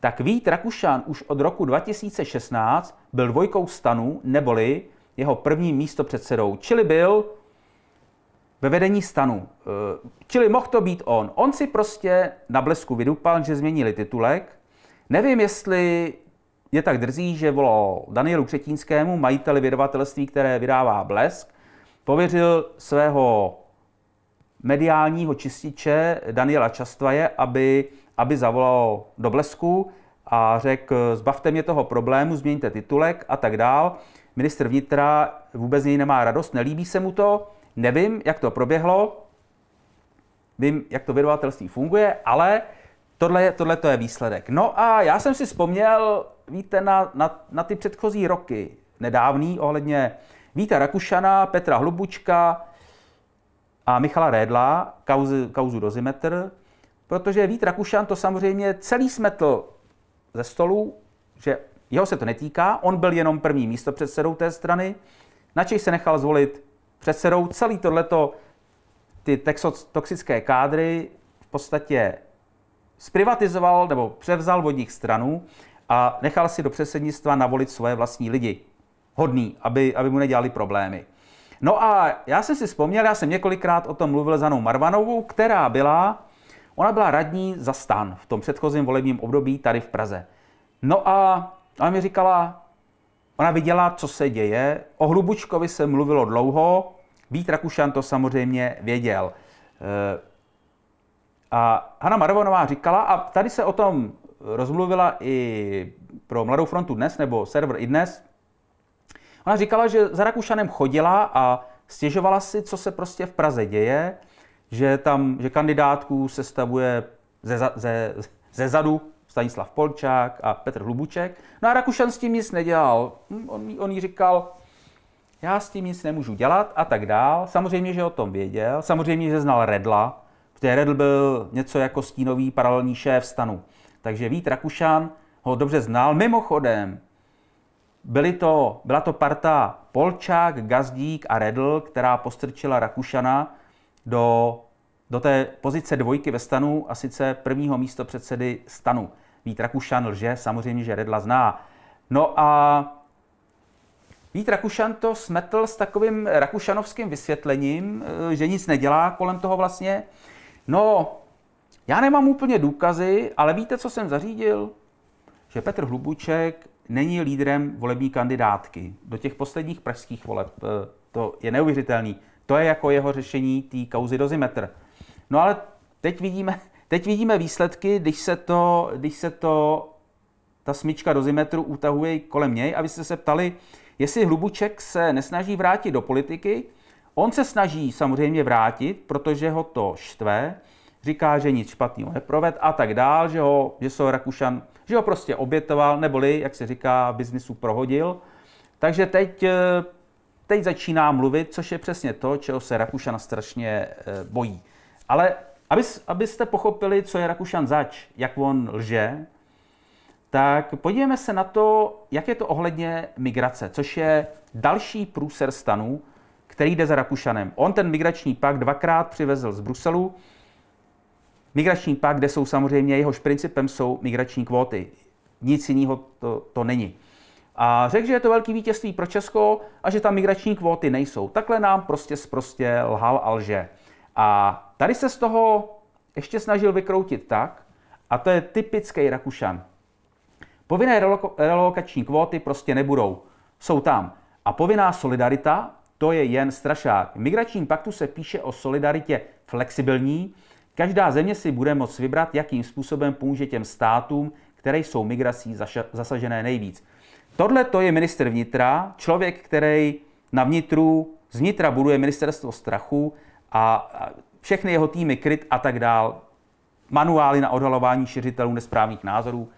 tak Vít Rakušan už od roku 2016 byl dvojkou stanu, neboli jeho prvním místopředsedou, čili byl ve vedení stanu. Eh, čili mohl to být on. On si prostě na blesku vydupal, že změnili titulek. Nevím, jestli je tak drzí, že volal Danielu Křetínskému, majiteli vydavatelství, které vydává Blesk, pověřil svého mediálního čističe Daniela Častvaje, aby, aby zavolal do blesku a řekl, zbavte mě toho problému, změňte titulek a tak dál. Minister vnitra vůbec z něj nemá radost, nelíbí se mu to, nevím, jak to proběhlo, vím, jak to vědovatelství funguje, ale tohle, je, tohle to je výsledek. No a já jsem si vzpomněl, víte, na, na, na ty předchozí roky, nedávný, ohledně Víta Rakušana, Petra Hlubučka, a Michala Rédla, kauzu, kauzu dozimetr, protože Vít Rakušan to samozřejmě celý smetl ze stolu, že jeho se to netýká, on byl jenom první místo předsedou té strany, načež se nechal zvolit předsedou celý tohleto, ty toxické kádry v podstatě zprivatizoval nebo převzal vodních stranu a nechal si do předsednictva navolit svoje vlastní lidi. Hodný, aby, aby mu nedělali problémy. No a já jsem si vzpomněl, já jsem několikrát o tom mluvil s Anou Marvanovou, která byla, ona byla radní za stan v tom předchozím volebním období tady v Praze. No a ona mi říkala, ona viděla, co se děje. O Hlubučkovi se mluvilo dlouho, Vít Rakušan to samozřejmě věděl. Eh, a Hanna Marvanová říkala, a tady se o tom rozmluvila i pro Mladou frontu dnes, nebo server i dnes, Ona říkala, že za Rakušanem chodila a stěžovala si, co se prostě v Praze děje, že tam, že kandidátku sestavuje ze, ze, ze zadu Stanislav Polčák a Petr Hlubuček. No a Rakušan s tím nic nedělal. Hm, on, on jí říkal, já s tím nic nemůžu dělat a tak dál. Samozřejmě, že o tom věděl, samozřejmě, že znal Redla, V té Redl byl něco jako stínový paralelní šéf stanu. Takže Vít Rakušan ho dobře znal. Mimochodem, Byly to, byla to parta Polčák, Gazdík a Redl, která postrčila Rakušana do, do té pozice dvojky ve stanu a sice prvního místo předsedy stanu. Vít Rakušan lže, samozřejmě, že Redla zná. No a Vít Rakušan to smetl s takovým rakušanovským vysvětlením, eh, že nic nedělá kolem toho vlastně. No, já nemám úplně důkazy, ale víte, co jsem zařídil? Že Petr Hlubuček není lídrem volební kandidátky. Do těch posledních pražských voleb, eh, to je neuvěřitelný. To je jako jeho řešení té kauzy dozimetr. No ale teď vidíme, teď vidíme výsledky, když se to, když se to ta smyčka dozimetru utahuje kolem něj a vy jste se ptali, jestli Hlubuček se nesnaží vrátit do politiky. On se snaží samozřejmě vrátit, protože ho to štve, říká, že nic špatného neproved a tak dál, že, ho, že se ho Rakušan že ho prostě obětoval, neboli, jak se říká, biznisu prohodil. Takže teď, eh, teď začíná mluvit, což je přesně to, čeho se Rakušan strašně eh, bojí. Ale abys, abyste pochopili, co je Rakušan zač, jak on lže, tak podívejme se na to, jak je to ohledně migrace, což je další průser stanů, který jde za Rakušanem. On ten migrační pak dvakrát přivezl z Bruselu, Migrační pakt, kde jsou samozřejmě, jehož principem jsou migrační kvóty. Nic jiného to, to není. A řekl, že je to velký vítězství pro Česko a že tam migrační kvóty nejsou. Takhle nám prostě prostě lhal a lže. A tady se z toho ještě snažil vykroutit tak, a to je typický Rakušan. Povinné relokační kvóty prostě nebudou. Jsou tam. A povinná solidarita, to je jen strašák. V migračním paktu se píše o solidaritě flexibilní, Každá země si bude moct vybrat, jakým způsobem pomůže těm státům, které jsou migrací zasažené nejvíc. Tohle to je minister vnitra, člověk, který na vnitru, z vnitra buduje ministerstvo strachu a všechny jeho týmy kryt a tak dál. Manuály na odhalování šiřitelů nesprávných názorů.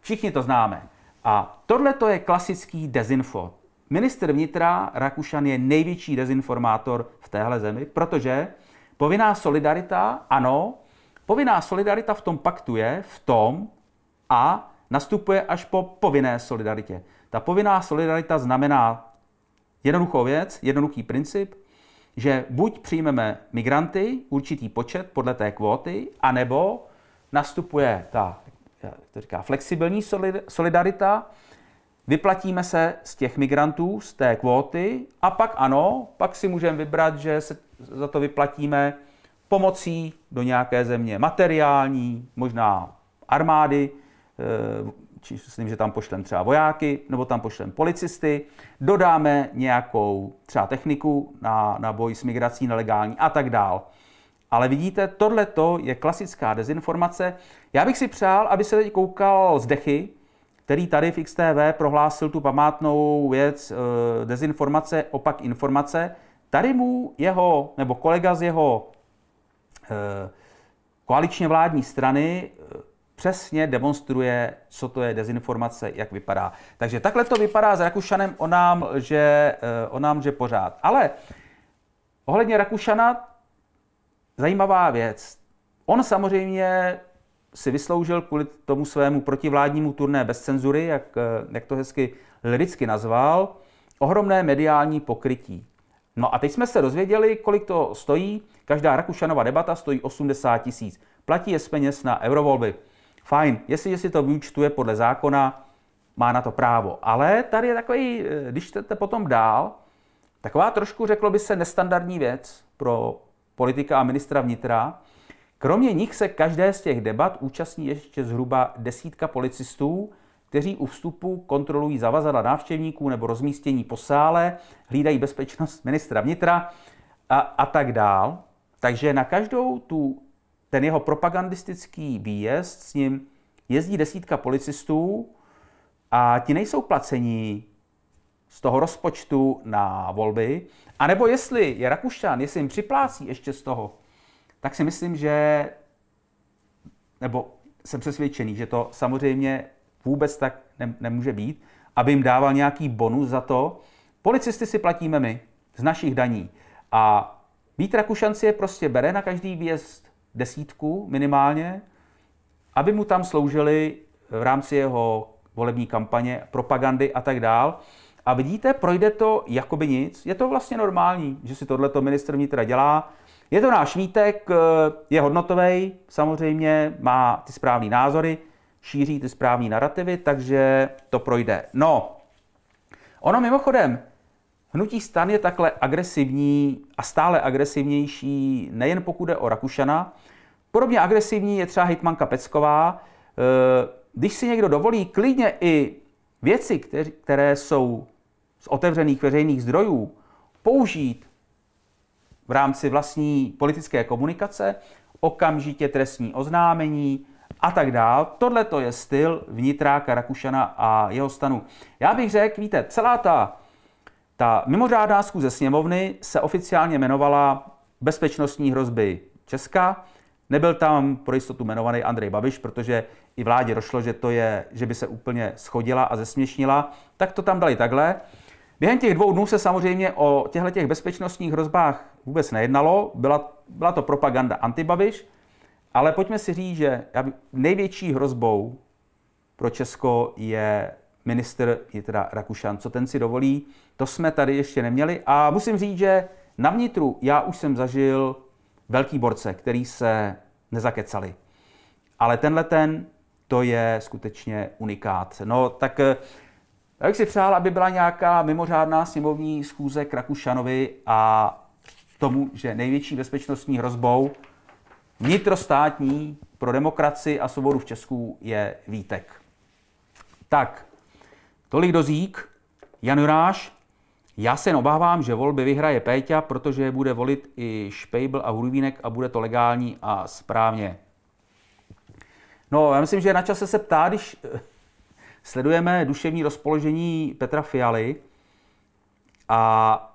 Všichni to známe. A tohle to je klasický dezinfo. Minister vnitra Rakušan je největší dezinformátor v téhle zemi, protože Povinná solidarita, ano, povinná solidarita v tom paktu je v tom a nastupuje až po povinné solidaritě. Ta povinná solidarita znamená jednoduchou věc, jednoduchý princip, že buď přijmeme migranty, určitý počet podle té kvóty, anebo nastupuje ta to říká, flexibilní solidarita, vyplatíme se z těch migrantů, z té kvóty a pak ano, pak si můžeme vybrat, že se za to vyplatíme pomocí do nějaké země materiální, možná armády, eh, či s tím, že tam pošlem třeba vojáky, nebo tam pošlem policisty, dodáme nějakou třeba techniku na, na boj s migrací nelegální a tak dál. Ale vidíte, tohle je klasická dezinformace. Já bych si přál, aby se teď koukal z dechy, který tady v XTV prohlásil tu památnou věc eh, dezinformace, opak informace, Tady mu jeho, nebo kolega z jeho e, koaličně vládní strany eh, přesně demonstruje, co to je dezinformace, jak vypadá. Takže takhle to vypadá s Rakušanem o nám, že, eh, o nám, že pořád. Ale ohledně Rakušana, zajímavá věc. On samozřejmě si vysloužil kvůli tomu svému protivládnímu turné bez cenzury, jak, jak to hezky liricky nazval, ohromné mediální pokrytí. No a teď jsme se dozvěděli, kolik to stojí. Každá Rakušanova debata stojí 80 tisíc. Platí je z peněz na eurovolby. Fajn, jestliže si to vyučtuje podle zákona, má na to právo. Ale tady je takový, eh, když jdete potom dál, taková trošku, řeklo by se, nestandardní věc pro politika a ministra vnitra. Kromě nich se každé z těch debat účastní ještě zhruba desítka policistů kteří u vstupu kontrolují zavazadla návštěvníků nebo rozmístění po sále, hlídají bezpečnost ministra vnitra a, a tak dál. Takže na každou tu, ten jeho propagandistický výjezd s ním jezdí desítka policistů a ti nejsou placení z toho rozpočtu na volby. A nebo jestli je Rakušan, jestli jim připlácí ještě z toho, tak si myslím, že, nebo jsem přesvědčený, že to samozřejmě vůbec tak ne, nemůže být, aby jim dával nějaký bonus za to. Policisty si platíme my z našich daní. A Vít Rakušan si je prostě bere na každý výjezd desítku minimálně, aby mu tam sloužili eh, v rámci jeho volební kampaně, propagandy a tak dál. A vidíte, projde to jakoby nic. Je to vlastně normální, že si tohleto minister vnitra dělá. Je to náš Vítek, eh, je hodnotový, samozřejmě má ty správné názory, šíří ty správné narrativy, takže to projde. No, ono mimochodem, hnutí stan je takhle agresivní a stále agresivnější, nejen pokud jde o Rakušana. Podobně agresivní je třeba hitmanka Pecková. E, když si někdo dovolí klidně i věci, které jsou z otevřených veřejných zdrojů, použít v rámci vlastní politické komunikace, okamžitě trestní oznámení, a tak dál. Tohle to je styl vnitráka Rakušana a jeho stanu. Já bych řekl, víte, celá ta, ta mimořádná schůze sněmovny se oficiálně jmenovala Bezpečnostní hrozby Česka. Nebyl tam pro jistotu jmenovaný Andrej Babiš, protože i vládě došlo, že, to je, že by se úplně schodila a zesměšnila. Tak to tam dali takhle. Během těch dvou dnů se samozřejmě o těchto těch bezpečnostních hrozbách vůbec nejednalo. Byla, byla to propaganda anti Babiš. Ale pojďme si říct, že největší hrozbou pro Česko je minister, je teda Rakušan, co ten si dovolí. To jsme tady ještě neměli a musím říct, že na vnitru já už jsem zažil velký borce, který se nezakecali. Ale tenhle ten, to je skutečně unikát. No tak eh, já bych si přál, aby byla nějaká mimořádná sněmovní schůze k Rakušanovi a tomu, že největší bezpečnostní hrozbou vnitrostátní pro demokracii a svobodu v Česku je Vítek. Tak, tolik dozík. Jan Juráš, já se obávám, že volby vyhraje Péťa, protože je bude volit i Špejbl a Hurvínek a bude to legální a správně. No, já myslím, že je na čase se ptá, když eh, sledujeme duševní rozpoložení Petra Fialy a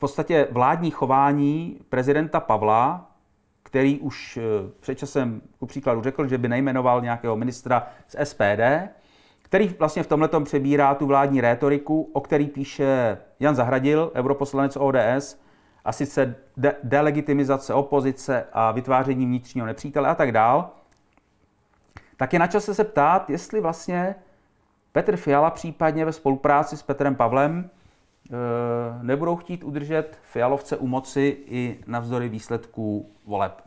podstatě vládní chování prezidenta Pavla, který už eh, před časem ku příkladu řekl, že by nejmenoval nějakého ministra z SPD, který vlastně v tomhle přebírá tu vládní rétoriku, o který píše Jan Zahradil, europoslanec ODS, a sice de- delegitimizace opozice a vytváření vnitřního nepřítele a tak dál, tak je na čase se ptát, jestli vlastně Petr Fiala případně ve spolupráci s Petrem Pavlem Eh, nebudou chtít udržet Fialovce u moci i navzdory výsledků voleb.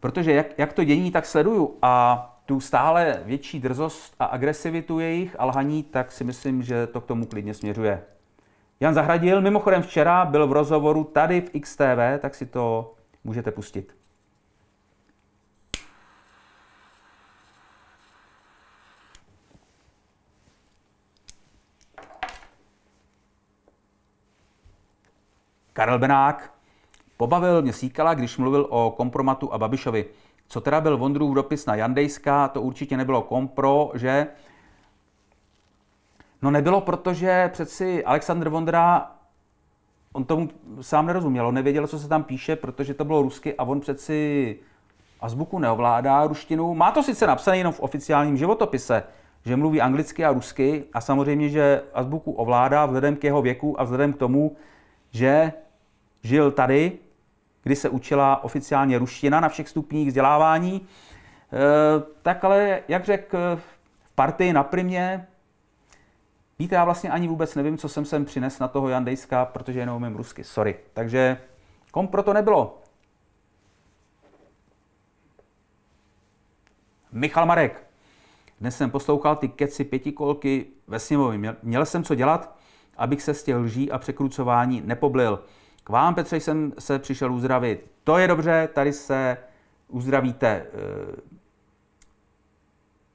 Protože jak, jak to dění, tak sleduju a tu stále větší drzost a agresivitu jejich a lhaní, tak si myslím, že to k tomu klidně směřuje. Jan Zahradil, mimochodem včera byl v rozhovoru tady v XTV, tak si to můžete pustit. Karel Benák. Pobavil mě Síkala, když mluvil o kompromatu a Babišovi. Co teda byl Vondrův dopis na Jandejska, to určitě nebylo kompro, že? No nebylo, protože přeci Aleksandr Vondra, on tomu sám nerozuměl, on nevěděl, co se tam píše, protože to bylo rusky a on přeci azbuku neovládá ruštinu. Má to sice napsané jenom v oficiálním životopise, že mluví anglicky a rusky a samozřejmě, že azbuku ovládá vzhledem k jeho věku a vzhledem k tomu, že žil tady, kdy se učila oficiálně ruština na všech stupních vzdělávání, e, tak ale, jak řekl, e, v partii na primě, víte, já vlastně ani vůbec nevím, co jsem sem přinesl na toho Jandejska, protože jenom umím rusky, sorry. Takže kom to nebylo. Michal Marek. Dnes jsem poslouchal ty keci pětikolky ve sněmovi. Měl jsem co dělat, abych se z těch lží a překrucování nepoblil. K vám, Petře, jsem se přišel uzdravit. To je dobře, tady se uzdravíte. Eh,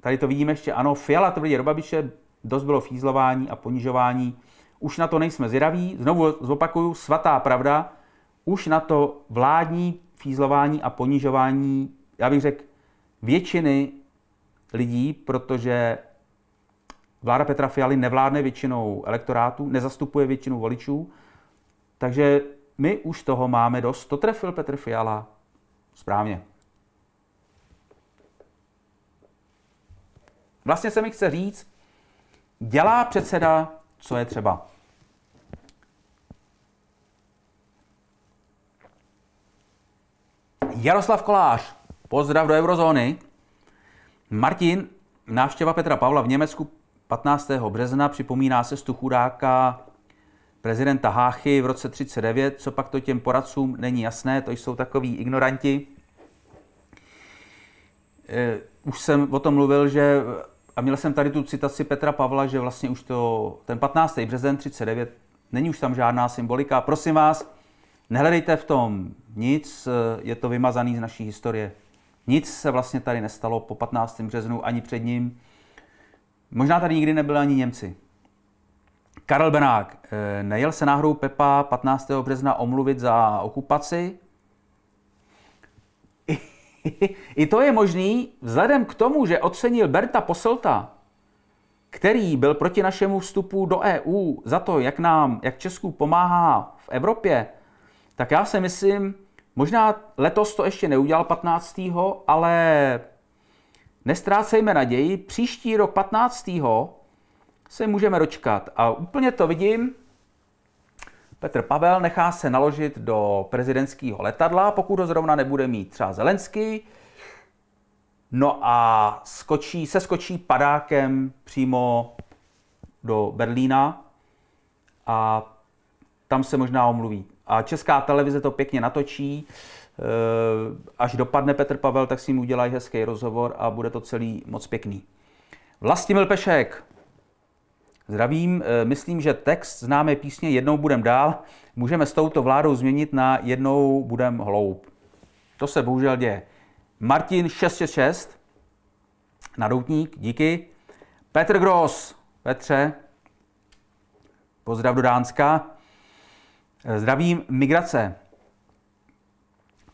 tady to vidíme ještě, ano, Fiala tvrdí do Babiše, dost bylo fízlování a ponižování. Už na to nejsme zvědaví. Znovu zopakuju, svatá pravda, už na to vládní fízlování a ponižování, já bych řekl, většiny lidí, protože vláda Petra Fialy nevládne většinou elektorátů, nezastupuje většinu voličů, takže my už toho máme dost. To trefil Petr Fiala správně. Vlastně se mi chce říct, dělá předseda, co je třeba. Jaroslav Kolář, pozdrav do eurozóny. Martin, návštěva Petra Pavla v Německu 15. března připomíná se tu chudáka prezidenta Háchy v roce 39, co pak to těm poradcům není jasné, to jsou takoví ignoranti. Eh, už jsem o tom mluvil, že a měl jsem tady tu citaci Petra Pavla, že vlastně už to, ten 15. březen 39, není už tam žádná symbolika. Prosím vás, nehledejte v tom nic, eh, je to vymazaný z naší historie. Nic se vlastně tady nestalo po 15. březnu ani před ním. Možná tady nikdy nebyli ani Němci. Karel Benák, eh, nejel se náhodou Pepa 15. března omluvit za okupaci? I to je možný vzhledem k tomu, že ocenil Berta Poselta, který byl proti našemu vstupu do EU za to, jak nám, jak Česku pomáhá v Evropě, tak já si myslím, možná letos to ještě neudělal 15. ale nestrácejme naději, příští rok 15 se můžeme dočkat. A úplně to vidím. Petr Pavel nechá se naložit do prezidentského letadla, pokud ho zrovna nebude mít třeba Zelenský. No a skočí, se skočí padákem přímo do Berlína a tam se možná omluví. A česká televize to pěkně natočí. Eh, až dopadne Petr Pavel, tak si mu udělají hezký rozhovor a bude to celý moc pěkný. Vlastimil Pešek, Zdravím, eh, myslím, že text známé písně Jednou budem dál můžeme s touto vládou změnit na Jednou budem hloub. To se bohužel děje. Martin 666, nadoutník, díky. Petr Gross, Petře, pozdrav do Dánska. Eh, zdravím, migrace.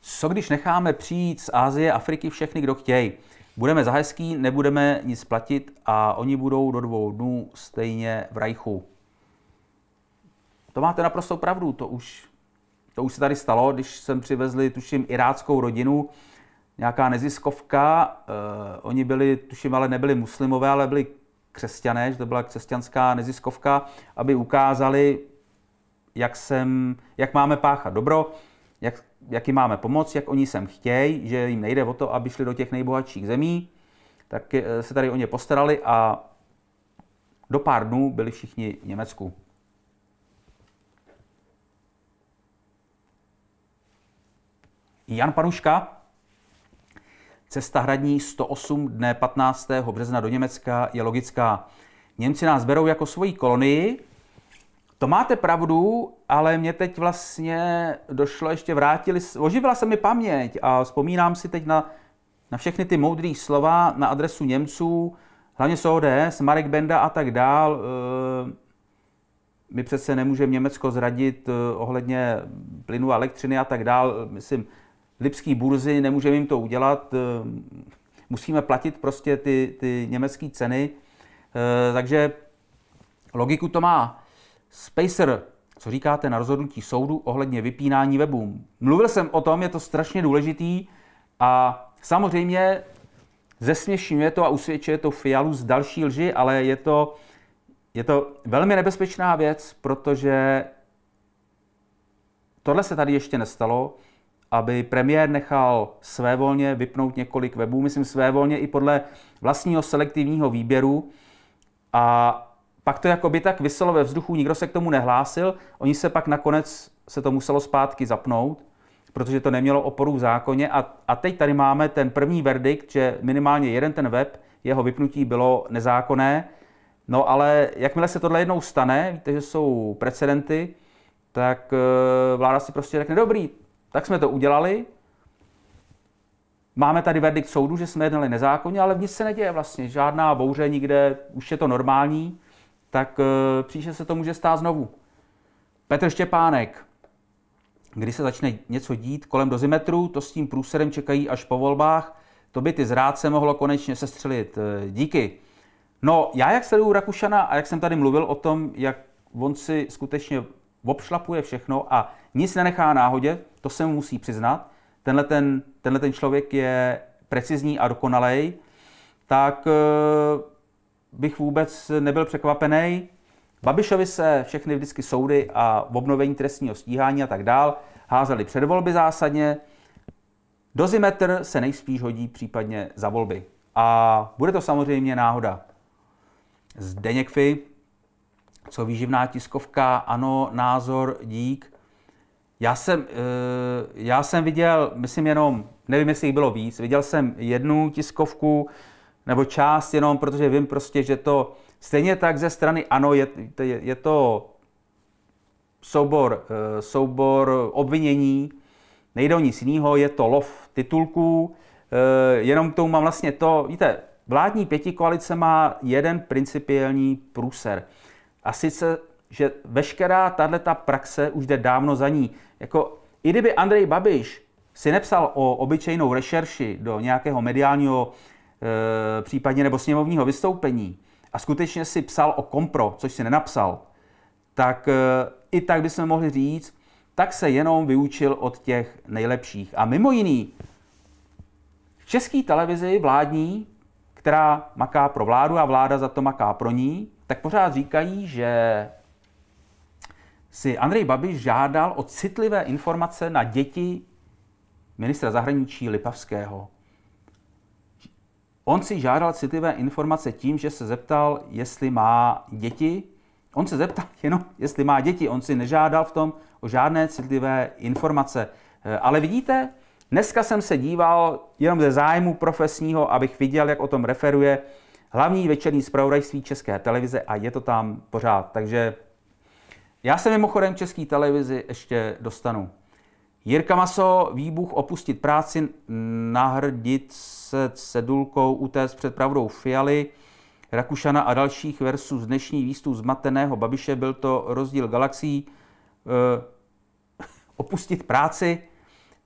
Co když necháme přijít z Ázie, Afriky všechny, kdo chtějí? Budeme za hezký, nebudeme nic platit a oni budou do dvou dnů stejně v rajchu. To máte naprosto pravdu, to už, to už se tady stalo, když jsem přivezli, tuším, iráckou rodinu, nějaká neziskovka, eh, oni byli, tuším, ale nebyli muslimové, ale byli křesťané, že to byla křesťanská neziskovka, aby ukázali, jak, jsem, jak máme páchat dobro, jak, jak jim máme pomoc, jak oni sem chtějí, že jim nejde o to, aby šli do těch nejbohatších zemí, tak eh, se tady o ně postarali a do pár dnů byli všichni v Německu. Jan Paruška, Cesta hradní 108 dne 15. března do Německa je logická. Němci nás berou jako svoji kolonii, to máte pravdu, ale mě teď vlastně došlo, ještě vrátili, oživila se mi paměť a vzpomínám si teď na, na všechny ty moudrý slova na adresu Němců, hlavně z ODS, Marek Benda a tak dál. Eh, My přece nemůžeme Německo zradit eh, ohledně plynu a elektřiny a tak dál. Eh, myslím, lipský burzy, nemůžeme jim to udělat. Musíme platit prostě ty, ty německé ceny. Takže logiku to má. Spacer, co říkáte na rozhodnutí soudu ohledně vypínání webů? Mluvil jsem o tom, je to strašně důležitý a samozřejmě zesměšňuje to a usvědčuje to Fialu z další lži, ale je to, je to velmi nebezpečná věc, protože tohle se tady ještě nestalo, aby premiér nechal svévolně vypnout několik webů, myslím svévolně i podle vlastního selektivního výběru a pak to jako by tak vyselo ve vzduchu, nikdo se k tomu nehlásil, oni se pak nakonec se to muselo zpátky zapnout, protože to nemělo oporu v zákoně a, a teď tady máme ten první verdikt, že minimálně jeden ten web, jeho vypnutí bylo nezákonné, no ale jakmile se tohle jednou stane, víte, že jsou precedenty, tak eh, vláda si prostě řekne, dobrý, tak jsme to udělali, Máme tady verdikt soudu, že jsme jednali nezákonně, ale nic se neděje vlastně. Žádná bouře nikde, už je to normální tak eh, příště se to může stát znovu. Petr Štěpánek. Kdy se začne něco dít kolem dozimetru, to s tím průserem čekají až po volbách. To by ty zrádce mohlo konečně sestřelit. Eh, díky. No, já jak sleduju Rakušana a jak jsem tady mluvil o tom, jak on si skutečně obšlapuje všechno a nic nenechá náhodě, to se mu musí přiznat. Tenhle ten, tenhle ten člověk je precizní a dokonalej, tak eh, bych vůbec nebyl překvapený. Babišovi se všechny vždycky soudy a obnovení trestního stíhání a tak dál házeli před volby zásadně. Dozimetr se nejspíš hodí případně za volby. A bude to samozřejmě náhoda. Zdeněk Fi, co výživná tiskovka, ano, názor, dík. Já jsem, eh, já jsem viděl, myslím jenom, nevím, jestli jich bylo víc, viděl jsem jednu tiskovku, nebo část jenom, protože vím prostě, že to stejně tak ze strany ano, je, je, je to soubor, eh, soubor obvinění, nejde o nic jiného, je to lov titulků, eh, jenom k tomu mám vlastně to, víte, vládní pětikoalice má jeden principiální průser. A sice, že veškerá tato praxe už jde dávno za ní. Jako, I kdyby Andrej Babiš si nepsal o obyčejnou rešerši do nějakého mediálního E, případně nebo sněmovního vystoupení a skutečně si psal o kompro, což si nenapsal, tak e, i tak bychom mohli říct, tak se jenom vyučil od těch nejlepších. A mimo jiný, v české televizi vládní, která maká pro vládu a vláda za to maká pro ní, tak pořád říkají, že si Andrej Babiš žádal o citlivé informace na děti ministra zahraničí Lipavského. On si žádal citlivé informace tím, že se zeptal, jestli má děti. On se zeptal jenom, jestli má děti. On si nežádal v tom o žádné citlivé informace. Eh, ale vidíte, dneska jsem se díval jenom ze zájmu profesního, abych viděl, jak o tom referuje hlavní večerní zpravodajství České televize a je to tam pořád. Takže já se mimochodem České televizi ještě dostanu. Jirka Maso, výbuch opustit práci, nahrdit se Sedulkou, utéct před pravdou Fialy, Rakušana a dalších versus dnešní výstup zmateného Babiše, byl to rozdíl galaxií, e, opustit práci.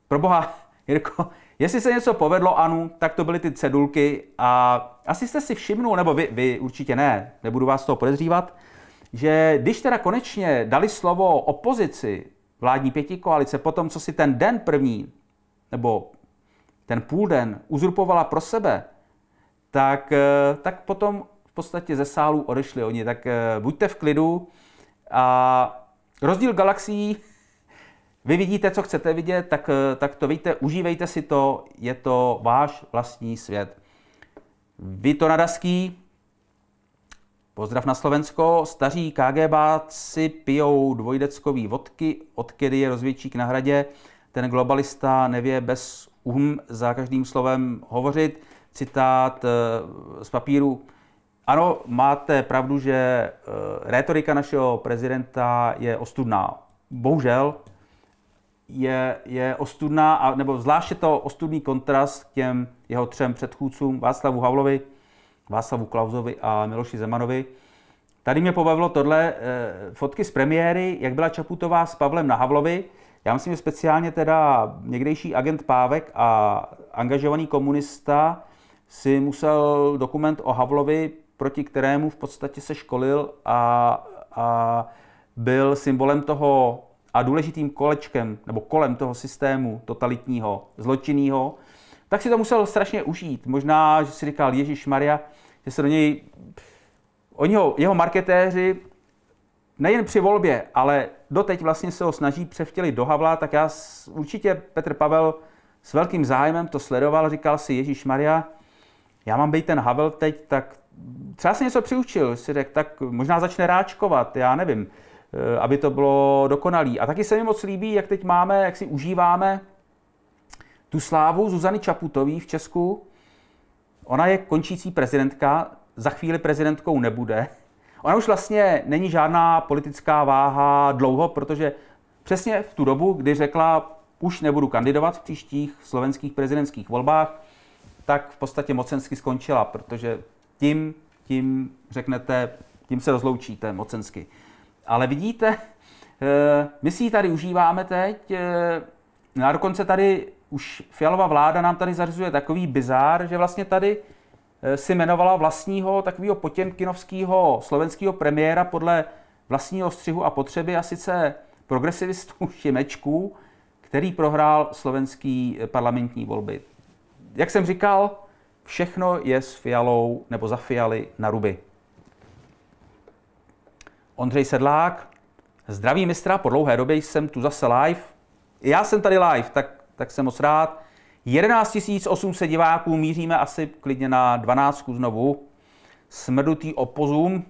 Proboha, Jirko, jestli se něco povedlo Anu, tak to byly ty cedulky a asi jste si všimnul, nebo vy, vy určitě ne, nebudu vás toho podezřívat, že když teda konečně dali slovo opozici vládní pěti koalice po tom, co si ten den první, nebo ten půl den uzurpovala pro sebe, tak, eh, tak potom v podstatě ze sálu odešli oni. Tak eh, buďte v klidu. A rozdíl galaxií, vy vidíte, co chcete vidět, tak, eh, tak to víte, užívejte si to, je to váš vlastní svět. Vy to nadaský, pozdrav na Slovensko, staří KGBáci pijou dvojdeckový vodky, odkedy je rozvědčík na hradě, ten globalista nevě bez um za každým slovem hovořit. Citát eh, z papíru. Ano, máte pravdu, že eh, rétorika našeho prezidenta je ostudná. Bohužel je, je ostudná, a, nebo zvláště to ostudný kontrast k těm jeho třem předchůdcům, Václavu Havlovi, Václavu Klauzovi a Miloši Zemanovi. Tady mě pobavilo tohle, eh, fotky z premiéry, jak byla Čaputová s Pavlem na Havlovi, já myslím, že speciálně teda někdejší agent Pávek a angažovaný komunista si musel dokument o Havlovi, proti kterému v podstatě se školil a, a byl symbolem toho a důležitým kolečkem nebo kolem toho systému totalitního, zločinného, tak si to musel strašně užít. Možná, že si říkal Ježíš Maria, že se do něj, oni ho, jeho marketéři nejen při volbě, ale doteď vlastně se ho snaží převtělit do Havla, tak já určitě Petr Pavel s velkým zájmem to sledoval, říkal si Ježíš Maria, já mám být ten Havel teď, tak třeba si něco přiučil, si řekl, tak možná začne ráčkovat, já nevím, eh, aby to bylo dokonalý. A taky se mi moc líbí, jak teď máme, jak si užíváme tu slávu Zuzany Čaputový v Česku. Ona je končící prezidentka, za chvíli prezidentkou nebude, Ona už vlastně není žádná politická váha dlouho, protože přesně v tu dobu, kdy řekla, už nebudu kandidovat v příštích slovenských prezidentských volbách, tak v podstatě mocensky skončila, protože tím, tím řeknete, tím se rozloučíte mocensky. Ale vidíte, eh, my si ji tady užíváme teď, eh, a dokonce tady už Fialová vláda nám tady zařizuje takový bizár, že vlastně tady Eh, si jmenovala vlastního takového potěmkinovského slovenského premiéra podle vlastního střihu a potřeby a sice progresivistů Šimečku, který prohrál slovenský eh, parlamentní volby. Jak jsem říkal, všechno je s Fialou nebo za Fialy na ruby. Ondřej Sedlák, zdraví mistra, po dlouhé době jsem tu zase live. Já jsem tady live, tak, tak jsem moc rád. 11 800 diváků, míříme asi klidně na 12 znovu. Smrdutý opozum,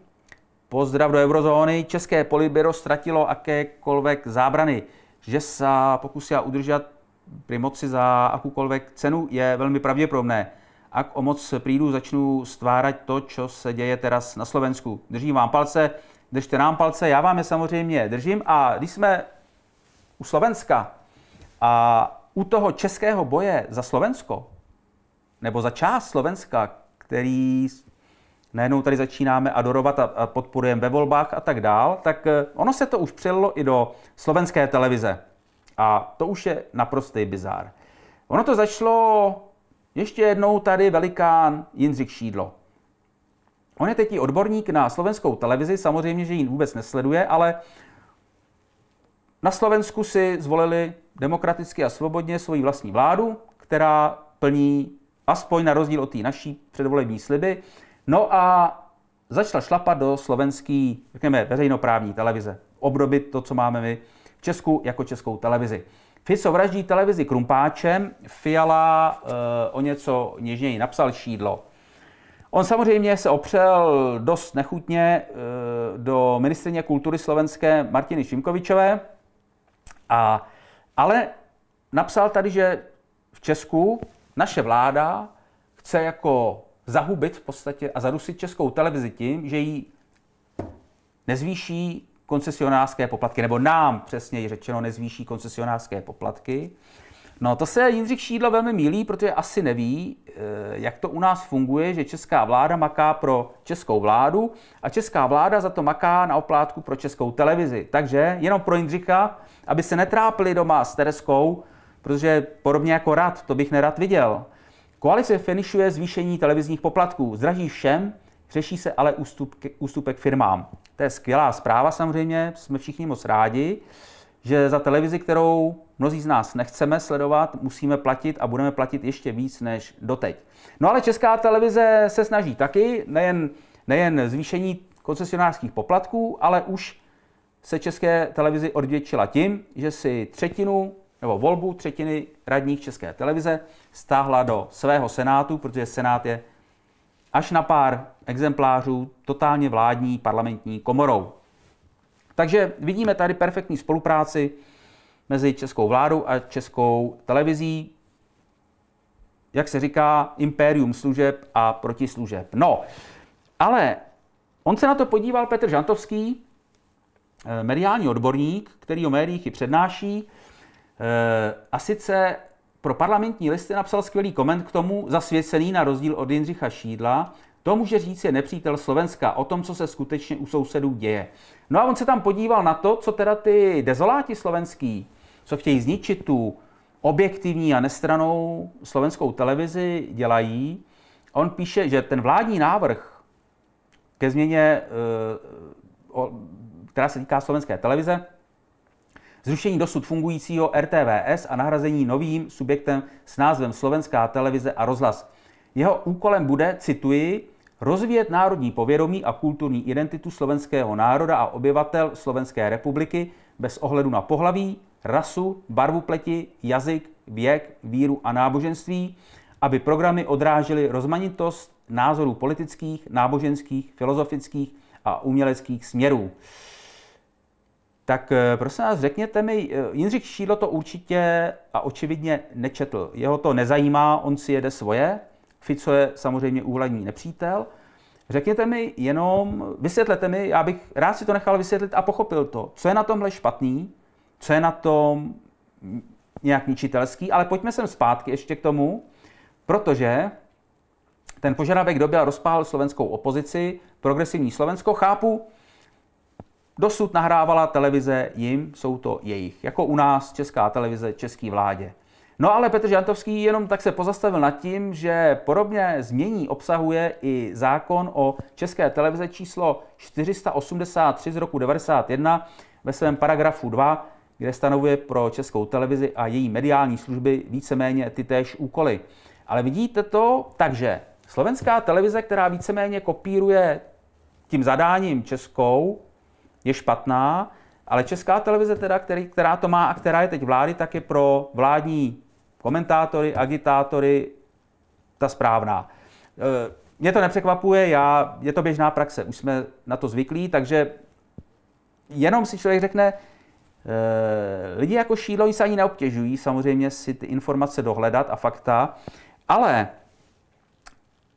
pozdrav do eurozóny. České politbyro ztratilo jakékoliv zábrany. Že se pokusí udržet moci za jakoukoliv cenu je velmi pravděpodobné. Ak o moc přijdu, začnu stvárat to, co se děje teraz na Slovensku. Držím vám palce, držte nám palce, já vám je samozřejmě držím. A když jsme u Slovenska a u toho českého boje za Slovensko, nebo za část Slovenska, který najednou tady začínáme adorovat a podporujeme ve volbách a tak dál, tak eh, ono se to už přelilo i do slovenské televize. A to už je naprostý bizár. Ono to začalo ještě jednou tady velikán Jindřich Šídlo. On je teď odborník na slovenskou televizi, samozřejmě, že ji vůbec nesleduje, ale na Slovensku si zvolili demokraticky a svobodně svoji vlastní vládu, která plní aspoň na rozdíl od té naší předvolební sliby. No a začala šlapat do slovenský, řekněme, veřejnoprávní televize. Obdobit to, co máme my v Česku jako českou televizi. Fico vraždí televizi krumpáčem, Fiala e, o něco něžněji napsal šídlo. On samozřejmě se opřel dost nechutně e, do ministrině kultury slovenské Martiny Šimkovičové a ale napsal tady, že v Česku naše vláda chce jako zahubit v podstatě a zarusit českou televizi tím, že jí nezvýší koncesionářské poplatky, nebo nám přesněji řečeno nezvýší koncesionářské poplatky No to se Jindřich Šídla velmi mílí, protože asi neví, eh, jak to u nás funguje, že česká vláda maká pro českou vládu a česká vláda za to maká na oplátku pro českou televizi. Takže jenom pro Jindřicha, aby se netrápili doma s Tereskou, protože podobně jako rad, to bych nerad viděl. Koalice finišuje zvýšení televizních poplatků, zdraží všem, řeší se ale ústup, ústupek firmám. To je skvělá zpráva samozřejmě, jsme všichni moc rádi že za televizi, kterou mnozí z nás nechceme sledovat, musíme platit a budeme platit ještě víc než doteď. No ale česká televize se snaží taky, nejen, nejen zvýšení koncesionářských poplatků, ale už se české televizi odvětšila tím, že si třetinu nebo volbu třetiny radních české televize stáhla do svého senátu, protože senát je až na pár exemplářů totálně vládní parlamentní komorou. Takže vidíme tady perfektní spolupráci mezi českou vládou a českou televizí. Jak se říká, impérium služeb a protislužeb. No, ale on se na to podíval Petr Žantovský, eh, mediální odborník, který o médiích i přednáší. Eh, a sice pro parlamentní listy napsal skvělý koment k tomu, zasvěcený na rozdíl od Jindřicha Šídla, to může říct je nepřítel Slovenska o tom, co se skutečně u sousedů děje. No a on se tam podíval na to, co teda ty dezoláti slovenský, co chtějí zničit tu objektivní a nestranou slovenskou televizi, dělají. On píše, že ten vládní návrh ke změně, eh, která se týká slovenské televize, zrušení dosud fungujícího RTVS a nahrazení novým subjektem s názvem Slovenská televize a rozhlas. Jeho úkolem bude, cituji, rozvíjet národní povědomí a kulturní identitu slovenského národa a obyvatel Slovenské republiky bez ohledu na pohlaví, rasu, barvu pleti, jazyk, věk, víru a náboženství, aby programy odrážely rozmanitost názorů politických, náboženských, filozofických a uměleckých směrů. Tak eh, prosím vás, řekněte mi, eh, Jindřich Šídlo to určitě a očividně nečetl. Jeho to nezajímá, on si jede svoje. Fico je samozřejmě úhladní nepřítel. Řekněte mi jenom, vysvětlete mi, já bych rád si to nechal vysvětlit a pochopil to, co je na tomhle špatný, co je na tom nějak ničitelský, ale pojďme sem zpátky ještě k tomu, protože ten požadavek době rozpál slovenskou opozici, progresivní Slovensko, chápu, dosud nahrávala televize jim, jsou to jejich, jako u nás česká televize český vládě. No ale Petr Žantovský jenom tak se pozastavil nad tím, že podobně změní obsahuje i zákon o České televize číslo 483 z roku 1991 ve svém paragrafu 2, kde stanovuje pro Českou televizi a její mediální služby víceméně ty též úkoly. Ale vidíte to, takže slovenská televize, která víceméně kopíruje tím zadáním českou, je špatná, ale česká televize, teda, který, která to má a která je teď vlády, tak je pro vládní komentátory, agitátory, ta správná. E, mě to nepřekvapuje, já, je to běžná praxe, už jsme na to zvyklí, takže jenom si člověk řekne, e, lidi jako šídloví se ani neobtěžují samozřejmě si ty informace dohledat a fakta, ale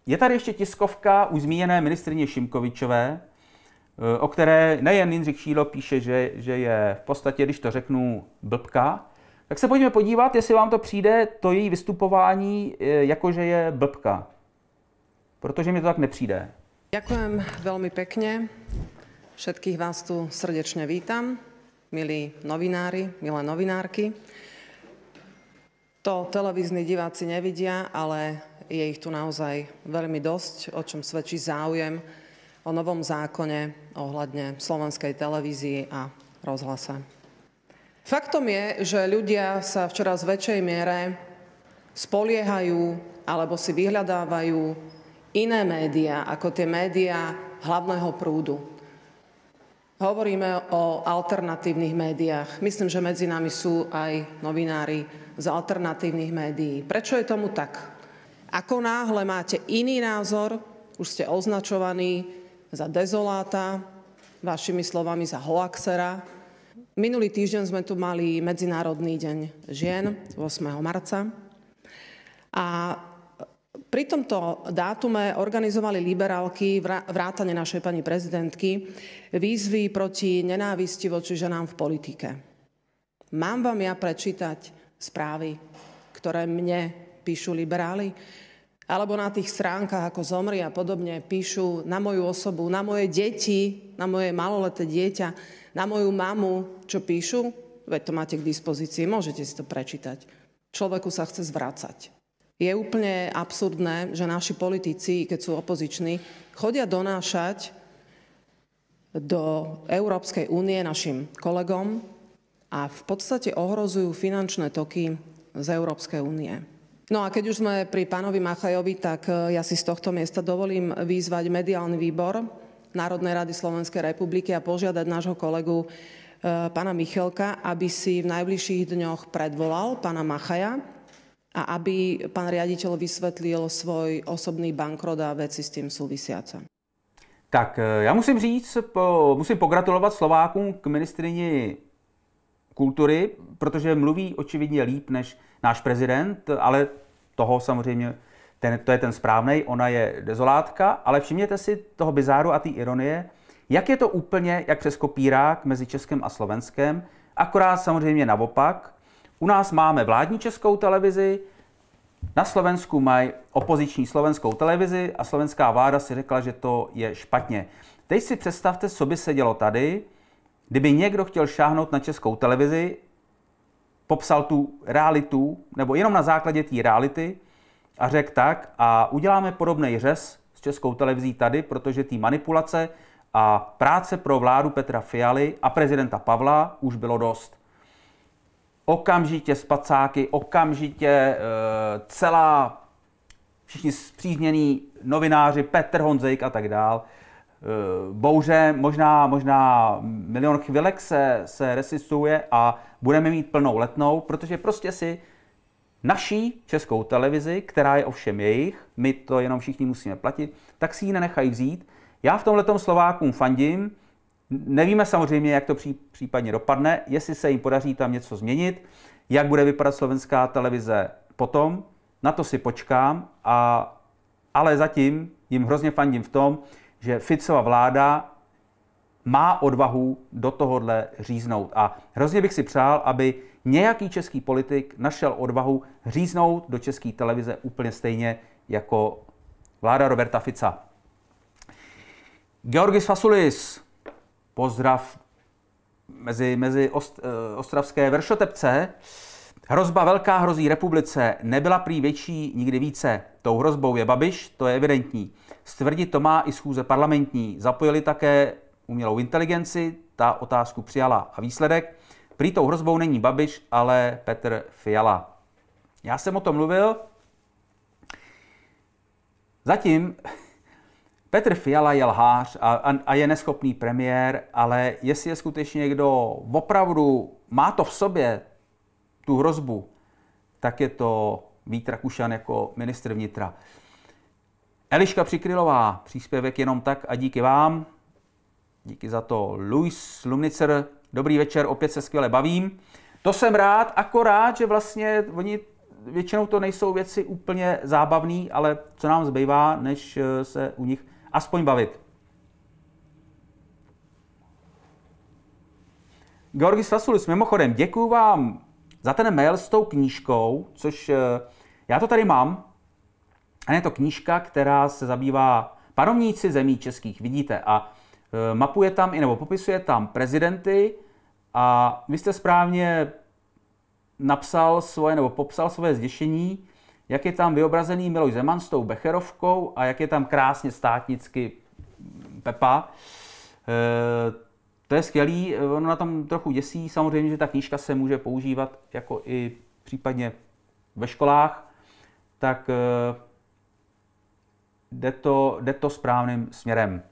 je tady ještě tiskovka už zmíněné ministrině Šimkovičové, e, o které nejen Jindřich Šílo píše, že, že je v podstatě, když to řeknu, blbka, tak se pojďme podívat, jestli vám to přijde, to její vystupování, eh, jakože je blbka. Protože mi to tak nepřijde. Ďakujem veľmi pekne. Všetkých vás tu srdečne vítam, milí novinári, milé novinárky. To televizní diváci nevidia, ale je ich tu naozaj veľmi dosť, o čom svedčí záujem o novom zákone ohľadne slovenskej televízii a rozhlase. Faktom je, že ľudia sa v čoraz väčšej miere spoliehajú alebo si vyhľadávajú iné médiá ako tie médiá hlavného prúdu. Hovoríme o alternatívnych médiách. Myslím, že medzi nami sú aj novinári z alternatívnych médií. Prečo je tomu tak? Ako náhle máte iný názor, už ste označovaní za dezoláta, vašimi slovami za hoaxera, Minulý týždeň sme tu mali Medzinárodný deň žien, 8. marca. A pri tomto dátume organizovali liberálky vrátane našej pani prezidentky výzvy proti nenávisti voči ženám v politike. Mám vám ja prečítať správy, ktoré mne píšu liberáli, alebo na tých stránkach ako Zomri a podobne píšu na moju osobu, na moje deti, na moje maloleté dieťa, na moju mamu, čo píšu, veď to máte k dispozícii, môžete si to prečítať. Človeku sa chce zvracať. Je úplne absurdné, že naši politici, keď sú opoziční, chodia donášať do Európskej únie našim kolegom a v podstate ohrozujú finančné toky z Európskej únie. No a keď už sme pri pánovi Machajovi, tak eh, ja si z tohto miesta dovolím vyzvať mediálny výbor, Národnej rady Slovenskej republiky a požiadať nášho kolegu e, pána Michelka, aby si v najbližších dňoch predvolal pána Machaja a aby pán riaditeľ vysvetlil svoj osobný bankrot a veci s tým súvisiace. Tak e, já musím říct, po, musím pogratulovat Slovákům k ministrině kultury, protože mluví očividně líp než náš prezident, ale toho samozřejmě ten, to je ten správný, ona je dezolátka, ale všimněte si toho bizáru a té ironie, jak je to úplně, jak přes kopírák mezi Českem a Slovenskem, akorát samozřejmě naopak. U nás máme vládní českou televizi, na Slovensku mají opoziční slovenskou televizi a slovenská vláda si řekla, že to je špatně. Teď si představte, co by se dělo tady, kdyby někdo chtěl šáhnout na českou televizi, popsal tu realitu, nebo jenom na základě té reality, a řekl tak a uděláme podobný řez s českou televizí tady, protože ty manipulace a práce pro vládu Petra Fialy a prezidenta Pavla už bylo dost. Okamžitě spacáky, okamžitě e, celá všichni spříznění novináři, Petr Honzejk a tak dál. E, bouře, možná, možná milion chvilek se, se resistuje a budeme mít plnou letnou, protože prostě si naší českou televizi, která je ovšem jejich, my to jenom všichni musíme platit, tak si ji nenechají vzít. Já v tomhle Slovákům fandím, nevíme samozřejmě, jak to případně dopadne, jestli se jim podaří tam něco změnit, jak bude vypadat slovenská televize potom, na to si počkám, a, ale zatím jim hrozně fandím v tom, že Ficova vláda má odvahu do tohohle říznout. A hrozně bych si přál, aby nějaký český politik našel odvahu říznout do české televize úplně stejně jako vláda Roberta Fica. Georgis Fasulis, pozdrav mezi, mezi ost, eh, ostravské veršotepce. Hrozba velká hrozí republice, nebyla prý větší nikdy více. Tou hrozbou je Babiš, to je evidentní. Stvrdit to má i schůze parlamentní. Zapojili také umělou inteligenci, ta otázku přijala. A výsledek? Prý tou hrozbou není Babiš, ale Petr Fiala. Já jsem o tom mluvil. Zatím Petr Fiala je lhář a, a, a je neschopný premiér, ale jestli je skutečně někdo opravdu má to v sobě, tu hrozbu, tak je to Vít Rakušan jako ministr vnitra. Eliška Přikrylová, příspěvek jenom tak a díky vám. Díky za to Luis Lumnicer, Dobrý večer, opět se skvěle bavím. To jsem rád, akorát, že vlastně oni většinou to nejsou věci úplně zábavné, ale co nám zbývá, než eh, se u nich aspoň bavit. Georgis Vasulis, mimochodem, děkuji vám za ten mail s tou knížkou, což eh, já to tady mám. A je to knížka, která se zabývá panovníci zemí českých, vidíte, a eh, mapuje tam, i nebo popisuje tam prezidenty, a vy jste správně napsal svoje, nebo popsal svoje zděšení, jak je tam vyobrazený Miloš Zeman s tou Becherovkou a jak je tam krásně státnicky Pepa. E, to je skvělý, ono na tom trochu děsí, samozřejmě, že ta knížka se může používat jako i případně ve školách, tak e, jde to, jde to správným směrem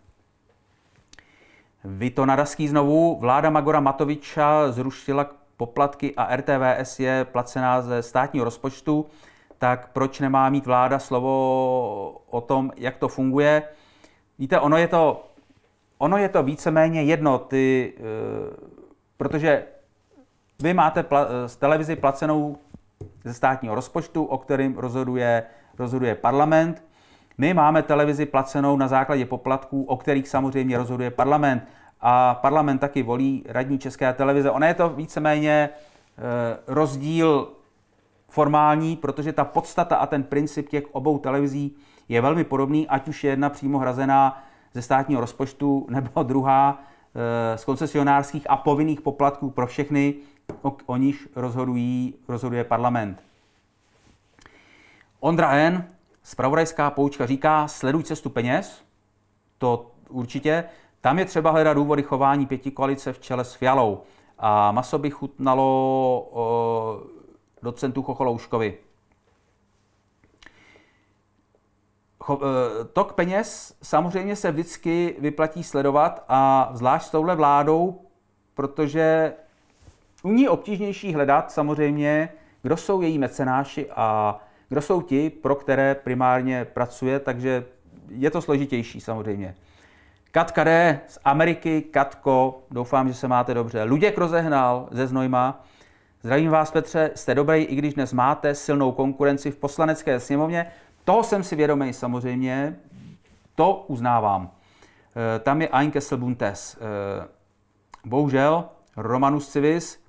to naraský znovu. Vláda Magora Matoviča zrušila poplatky a RTVS je placená ze státního rozpočtu, tak proč nemá mít vláda slovo o tom, jak to funguje? Víte, ono je to, ono je to víceméně jedno, ty, eh, protože vy máte pla, eh, z televizi placenou ze státního rozpočtu, o kterým rozhoduje, rozhoduje parlament. My máme televizi placenou na základě poplatků, o kterých samozřejmě rozhoduje parlament. A parlament taky volí radní České televize. Ono je to víceméně eh, rozdíl formální, protože ta podstata a ten princip těch obou televizí je velmi podobný, ať už je jedna přímo hrazená ze státního rozpočtu nebo druhá eh, z koncesionářských a povinných poplatků pro všechny, o, o rozhodují, rozhoduje parlament. Ondra N. Spravodajská poučka říká, sleduj cestu peněz, to určitě. Tam je třeba hledat důvody chování pěti koalice v čele s Fialou. A maso by chutnalo o, docentu Chocholouškovi. Cho, e, tok peněz samozřejmě se vždycky vyplatí sledovat a zvlášť s touhle vládou, protože u ní obtížnější hledat samozřejmě, kdo jsou její mecenáši a kdo jsou ti, pro které primárně pracuje, takže je to složitější samozřejmě. Katka D. z Ameriky, Katko, doufám, že se máte dobře. Luděk rozehnal ze Znojma. Zdravím vás, Petře, jste dobrý, i když dnes máte silnou konkurenci v poslanecké sněmovně. Toho jsem si vědomý samozřejmě, to uznávám. E, tam je Ein Kesselbuntes. E, bohužel Romanus Civis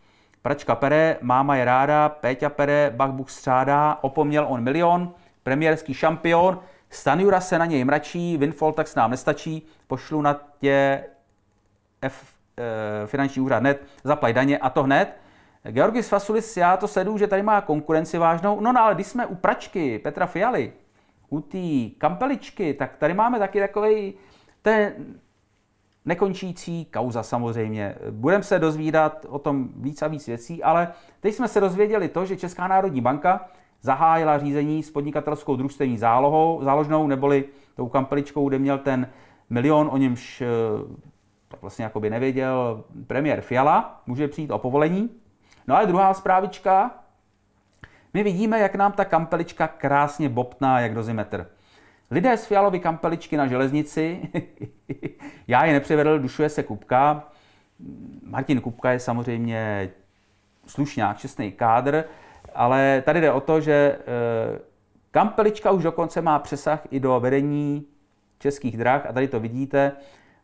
Pračka pere, máma je ráda, Péťa pere, bachbuch střádá, opomněl on milion, premiérský šampion, Stanjura se na něj mračí, Winfall tak s nám nestačí, pošlu na tě F, e, finanční úřad net, zaplaj daně a to hned. Georgis Fasulis, já to sedu, že tady má konkurenci vážnou, no, no ale když jsme u pračky Petra Fialy, u té kampeličky, tak tady máme taky takový, to je Nekončící kauza samozřejmě. Budeme se dozvídat o tom víc a víc věcí, ale teď jsme se dozvěděli to, že Česká národní banka zahájila řízení s podnikatelskou družstevní zálohou, záložnou, neboli tou kampeličkou, kde měl ten milion, o němž eh, tak vlastně by nevěděl premiér Fiala, může přijít o povolení. No a druhá zprávička, my vidíme, jak nám ta kampelička krásně bobtná jak dozimetr. metr. Lidé z Fialovy kampeličky na železnici, já je nepřivedl, dušuje se Kupka. Martin Kupka je samozřejmě slušňák, čestný kádr, ale tady jde o to, že eh, kampelička už dokonce má přesah i do vedení českých drah a tady to vidíte.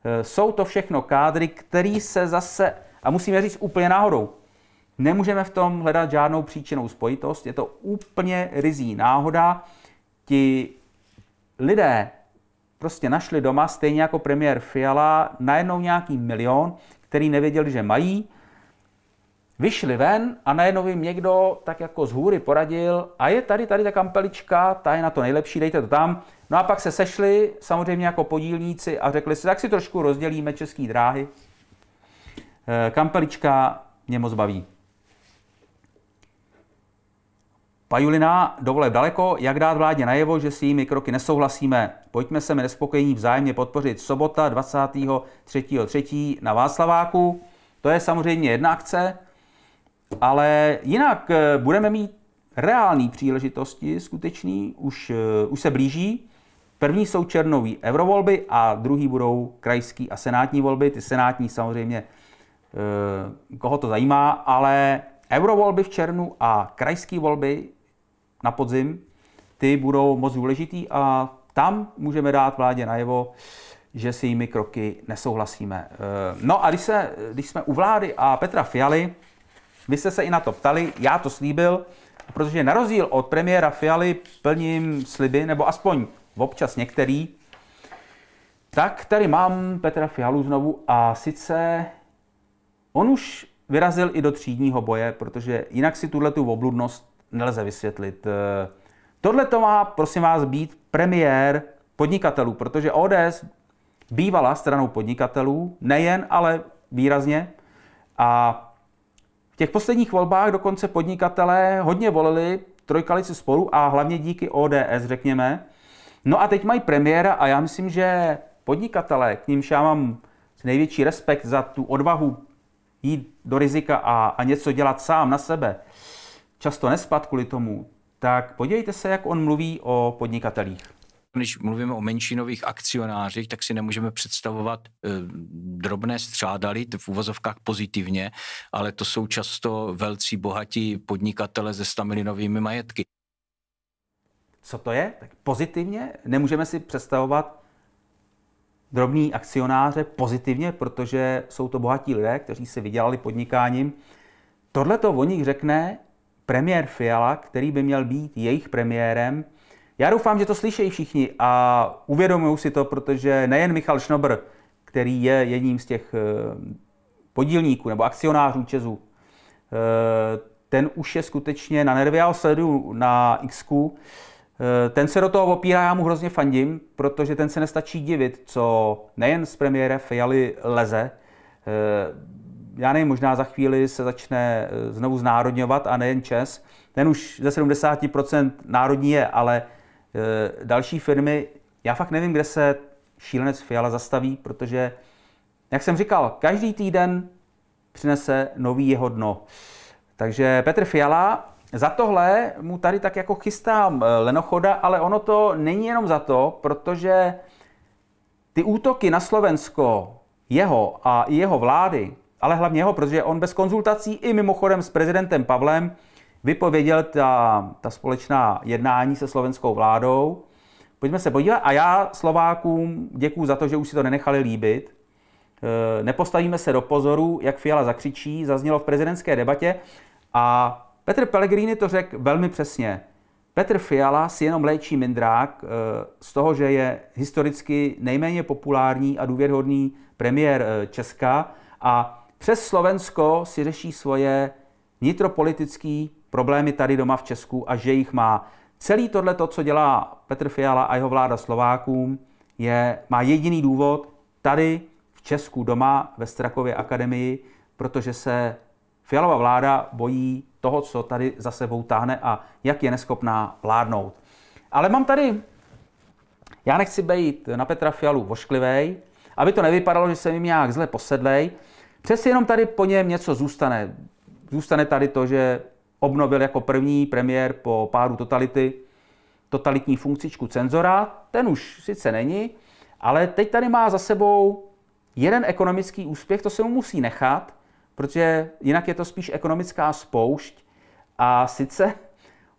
Eh, jsou to všechno kádry, který se zase, a musíme říct úplně náhodou, nemůžeme v tom hledat žádnou příčinou spojitost, je to úplně rizí náhoda. Ti lidé prostě našli doma, stejně jako premiér Fiala, najednou nějaký milion, který nevěděli, že mají, vyšli ven a najednou jim někdo tak jako z hůry poradil a je tady, tady ta kampelička, ta je na to nejlepší, dejte to tam. No a pak se sešli samozřejmě jako podílníci a řekli si, tak si trošku rozdělíme české dráhy. Eh, kampelička mě moc baví. Pajulina dovole daleko, jak dát vládě najevo, že s jejími kroky nesouhlasíme. Pojďme se mi nespokojení vzájemně podpořit. Sobota 23.3. na Václaváku. To je samozřejmě jedna akce, ale jinak eh, budeme mít reální příležitosti, skutečný, už, eh, už se blíží. První jsou černový eurovolby a druhý budou krajský a senátní volby. Ty senátní samozřejmě, eh, koho to zajímá, ale eurovolby v černu a krajské volby na podzim, ty budou moc důležitý a tam můžeme dát vládě najevo, že s jejími kroky nesouhlasíme. Eh, no a když, se, když jsme u vlády a Petra Fialy, vy jste se i na to ptali, já to slíbil, protože na rozdíl od premiéra Fialy plním sliby, nebo aspoň občas některý, tak tady mám Petra Fialu znovu a sice on už vyrazil i do třídního boje, protože jinak si tuhle tu obludnost nelze vysvětlit. Eh, tohle to má, prosím vás, být premiér podnikatelů, protože ODS bývala stranou podnikatelů, nejen, ale výrazně. A v těch posledních volbách dokonce podnikatelé hodně volili trojkalici spolu a hlavně díky ODS, řekněme. No a teď mají premiéra a já myslím, že podnikatelé, k nímž já mám největší respekt za tu odvahu jít do rizika a, a něco dělat sám na sebe, často nespat kvůli tomu, tak podívejte se, jak on mluví o podnikatelích. Když mluvíme o menšinových akcionářích, tak si nemůžeme představovat e, drobné střádaly, v uvozovkách pozitivně, ale to jsou často velcí, bohatí podnikatele se stamilinovými majetky. Co to je? Tak pozitivně nemůžeme si představovat drobní akcionáře pozitivně, protože jsou to bohatí lidé, kteří si vydělali podnikáním. Tohle to o nich řekne premiér Fiala, který by měl být jejich premiérem. Já doufám, že to slyšejí všichni a uvědomují si to, protože nejen Michal Šnobr, který je jedním z těch eh, podílníků nebo akcionářů Česu, eh, ten už je skutečně na nervy, já ho sledu na x eh, ten se do toho opírá, já mu hrozně fandím, protože ten se nestačí divit, co nejen z premiéra Fialy leze, já nevím, možná za chvíli se začne eh, znovu znárodňovat a nejen Čes. Ten už ze 70% národní je, ale eh, další firmy, já fakt nevím, kde se šílenec Fiala zastaví, protože, jak jsem říkal, každý týden přinese nový jeho dno. Takže Petr Fiala, za tohle mu tady tak jako chystám eh, lenochoda, ale ono to není jenom za to, protože ty útoky na Slovensko jeho a i jeho vlády ale hlavně jeho, protože on bez konzultací i mimochodem s prezidentem Pavlem vypověděl ta, ta společná jednání se slovenskou vládou. Pojďme se podívat. A já Slovákům děkuju za to, že už si to nenechali líbit. E, nepostavíme se do pozoru, jak Fiala zakřičí, zaznělo v prezidentské debatě. A Petr Pellegrini to řekl velmi přesně. Petr Fiala si jenom léčí mindrák e, z toho, že je historicky nejméně populární a důvěrhodný premiér e, Česka a přes Slovensko si řeší svoje nitropolitické problémy tady doma v Česku a že jich má. Celý tohle, to, co dělá Petr Fiala a jeho vláda Slovákům, je, má jediný důvod tady v Česku doma ve Strakově akademii, protože se Fialová vláda bojí toho, co tady za sebou táhne a jak je neschopná vládnout. Ale mám tady, já nechci být na Petra Fialu vošklivej, aby to nevypadalo, že jsem jim nějak zle posedlej, Přesně jenom tady po něm něco zůstane. Zůstane tady to, že obnovil jako první premiér po páru totality totalitní funkcičku cenzora. Ten už sice není, ale teď tady má za sebou jeden ekonomický úspěch, to se mu musí nechat, protože jinak je to spíš ekonomická spoušť. A sice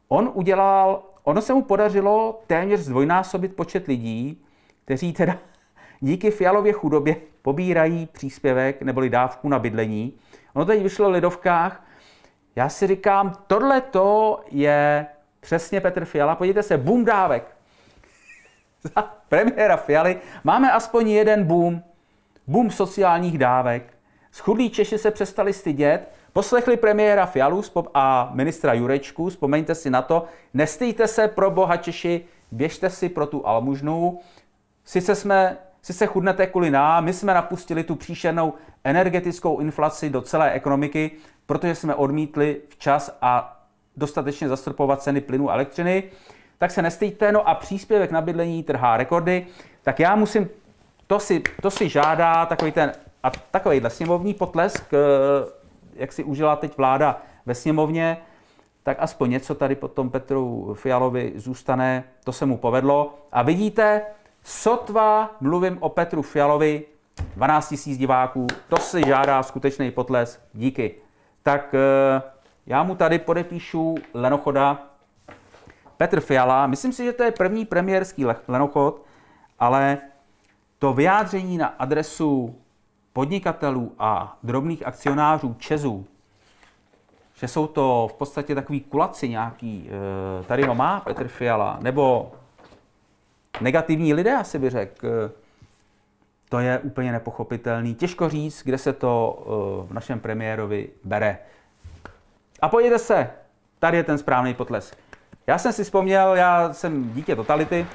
on udělal, ono se mu podařilo téměř zdvojnásobit počet lidí, kteří teda díky fialově chudobě pobírají příspěvek neboli dávku na bydlení. Ono teď vyšlo v Lidovkách. Já si říkám, tohle to je přesně Petr Fiala. Podívejte se, boom dávek. Za premiéra Fialy máme aspoň jeden boom. Boom sociálních dávek. Schudlí Češi se přestali stydět, poslechli premiéra Fialu a ministra Jurečku, vzpomeňte si na to, Nestýjte se pro boha Češi, běžte si pro tu almužnu. Sice jsme si se chudnete kvůli nám, my jsme napustili tu příšernou energetickou inflaci do celé ekonomiky, protože jsme odmítli včas a dostatečně zastropovat ceny plynu a elektřiny, tak se nestejte, no a příspěvek na bydlení trhá rekordy, tak já musím, to si, to si žádá takový ten, a takovýhle sněmovní potlesk, eh, jak si užila teď vláda ve sněmovně, tak aspoň něco tady potom Petru Fialovi zůstane, to se mu povedlo. A vidíte, Sotva mluvím o Petru Fialovi, 12 000 diváků, to si žádá skutečný potles, díky. Tak eh, já mu tady podepíšu lenochoda Petr Fiala. Myslím si, že to je první premiérský lenochod, ale to vyjádření na adresu podnikatelů a drobných akcionářů Česu, že jsou to v podstatě takový kulaci nějaký, eh, tady ho má Petr Fiala, nebo negativní lidé, asi by řekl. To je úplně nepochopitelný. Těžko říct, kde se to eh, v našem premiérovi bere. A pojďte se, tady je ten správný potlesk. Já jsem si vzpomněl, já jsem dítě totality.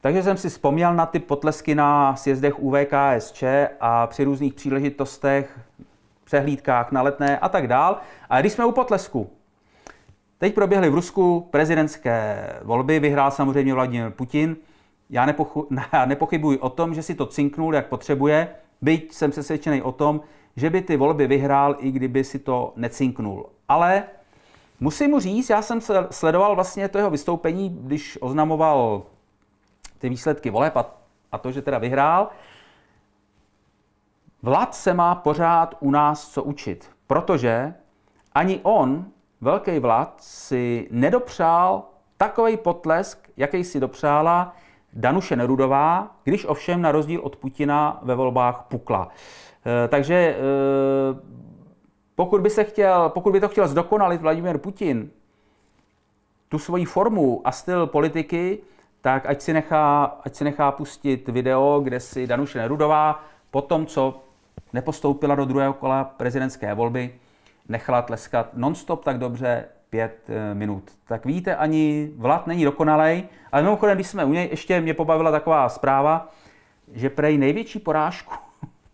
Takže jsem si vzpomněl na ty potlesky na sjezdech UVKSČ a při různých příležitostech, přehlídkách na letné a tak dál. A když jsme u potlesku, Teď proběhly v Rusku prezidentské volby, vyhrál samozřejmě Vladimir Putin. Já, nepochu, já nepochybuji o tom, že si to cinknul, jak potřebuje, byť jsem přesvědčený o tom, že by ty volby vyhrál, i kdyby si to necinknul. Ale musím mu říct, já jsem sledoval vlastně to jeho vystoupení, když oznamoval ty výsledky voleb a, a to, že teda vyhrál. Vlad se má pořád u nás co učit, protože ani on velký vlád si nedopřál takový potlesk, jaký si dopřála Danuše Nerudová, když ovšem na rozdíl od Putina ve volbách pukla. E, takže e, pokud by, se chtěl, pokud by to chtěl zdokonalit Vladimir Putin, tu svoji formu a styl politiky, tak ať si nechá, ať si nechá pustit video, kde si Danuše Nerudová po tom, co nepostoupila do druhého kola prezidentské volby, nechala tleskat nonstop tak dobře pět eh, minut. Tak vidíte, ani Vlad není dokonalej, ale mimochodem, když jsme u něj, ještě mě pobavila taková zpráva, že prej největší porážku,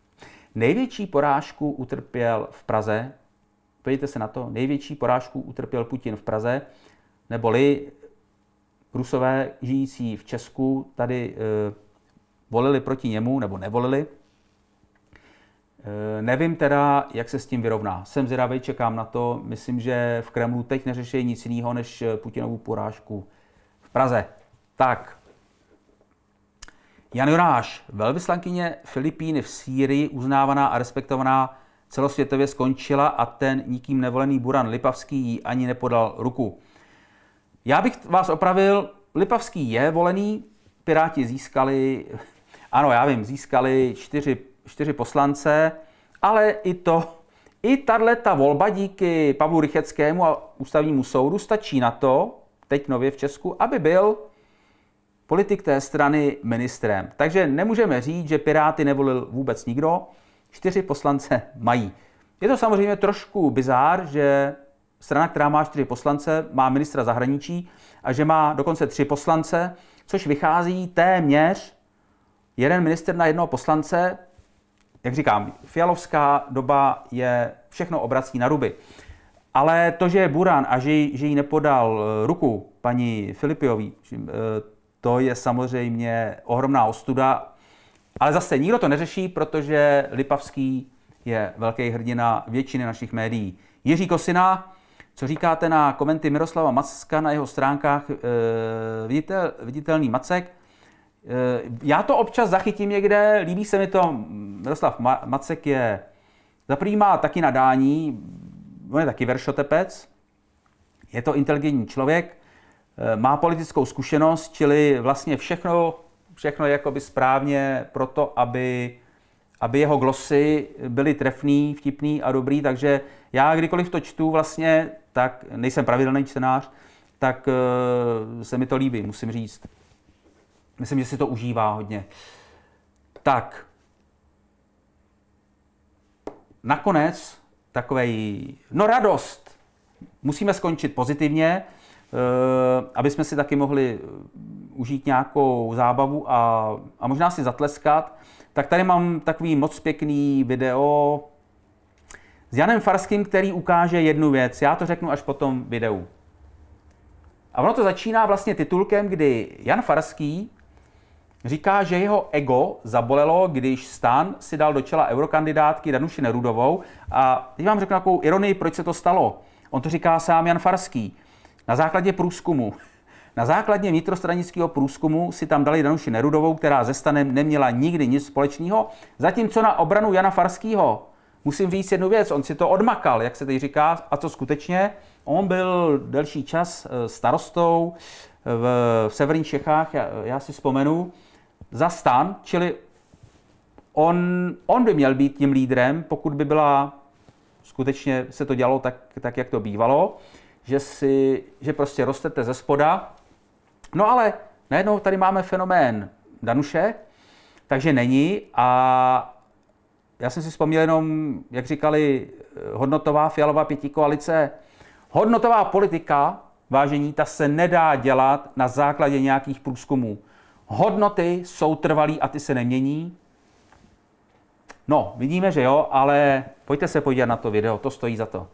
největší porážku utrpěl v Praze, podívejte se na to, největší porážku utrpěl Putin v Praze, neboli Rusové žijící v Česku tady e, volili proti němu, nebo nevolili, Eh, nevím teda, jak se s tím vyrovná. Jsem zvědavý, čekám na to. Myslím, že v Kremlu teď neřeší nic jiného než eh, Putinovu porážku v Praze. Tak, Jan Jonáš, velvyslankyně Filipíny v Sýrii, uznávaná a respektovaná celosvětově skončila a ten nikým nevolený Buran Lipavský jí ani nepodal ruku. Já bych vás opravil, Lipavský je volený, Piráti získali, ano, já vím, získali čtyři poslance, ale i to, i ta volba díky Pavlu Rycheckému a ústavnímu soudu stačí na to, teď nově v Česku, aby byl politik té strany ministrem. Takže nemůžeme říct, že Piráty nevolil vůbec nikdo, čtyři poslance mají. Je to samozřejmě trošku bizár, že strana, která má čtyři poslance, má ministra zahraničí a že má dokonce tři poslance, což vychází téměř jeden minister na jednoho poslance, jak říkám, fialovská doba je všechno obrací na ruby. Ale to, že je Buran a že, že jí nepodal eh, ruku paní Filipiový, eh, to je samozřejmě ohromná ostuda. Ale zase nikdo to neřeší, protože Lipavský je velký hrdina většiny našich médií. Jiří Kosina, co říkáte na komenty Miroslava Macka na jeho stránkách eh, viditel, viditelný Macek? Eh, já to občas zachytím někde, líbí se mi to, Miroslav Macek je, za má taky nadání, on je taky veršotepec, je to inteligentní člověk, eh, má politickou zkušenost, čili vlastně všechno, všechno je jakoby správně pro to, aby, aby jeho glosy byly trefný, vtipný a dobrý, takže já kdykoliv to čtu vlastně, tak nejsem pravidelný čtenář, tak eh, se mi to líbí, musím říct. Myslím, že si to užívá hodně. Tak. Nakonec takový, no radost. Musíme skončit pozitivně, eh, aby jsme si taky mohli eh, užít nějakou zábavu a, a možná si zatleskat. Tak tady mám takový moc pěkný video s Janem Farským, který ukáže jednu věc. Já to řeknu až po tom videu. A ono to začíná vlastně titulkem, kdy Jan Farský Říká, že jeho ego zabolelo, když Stan si dal do čela eurokandidátky Danuši Nerudovou. A teď vám řeknu takovou ironii, proč se to stalo. On to říká sám Jan Farský. Na základě průzkumu. Na základě vnitrostranického průzkumu si tam dali Danuši Nerudovou, která ze Stanem neměla nikdy nic společného, zatímco na obranu Jana Farského musím říct jednu věc, on si to odmakal, jak se teď říká, a co skutečně. On byl delší čas eh, starostou eh, v, v severních Čechách, já, já si vzpomenu, za stan, čili on, on by měl být tím lídrem, pokud by byla, skutečně se to dělalo tak, tak jak to bývalo, že, si, že prostě rostete ze spoda. No ale najednou tady máme fenomén Danuše, takže není a já jsem si vzpomněl jenom, jak říkali, eh, hodnotová fialová pětikoalice. Hodnotová politika, vážení, ta se nedá dělat na základě nějakých průzkumů. Hodnoty jsou trvalý a ty se nemění. No, vidíme, že jo, ale pojďte se podívat na to video, to stojí za to.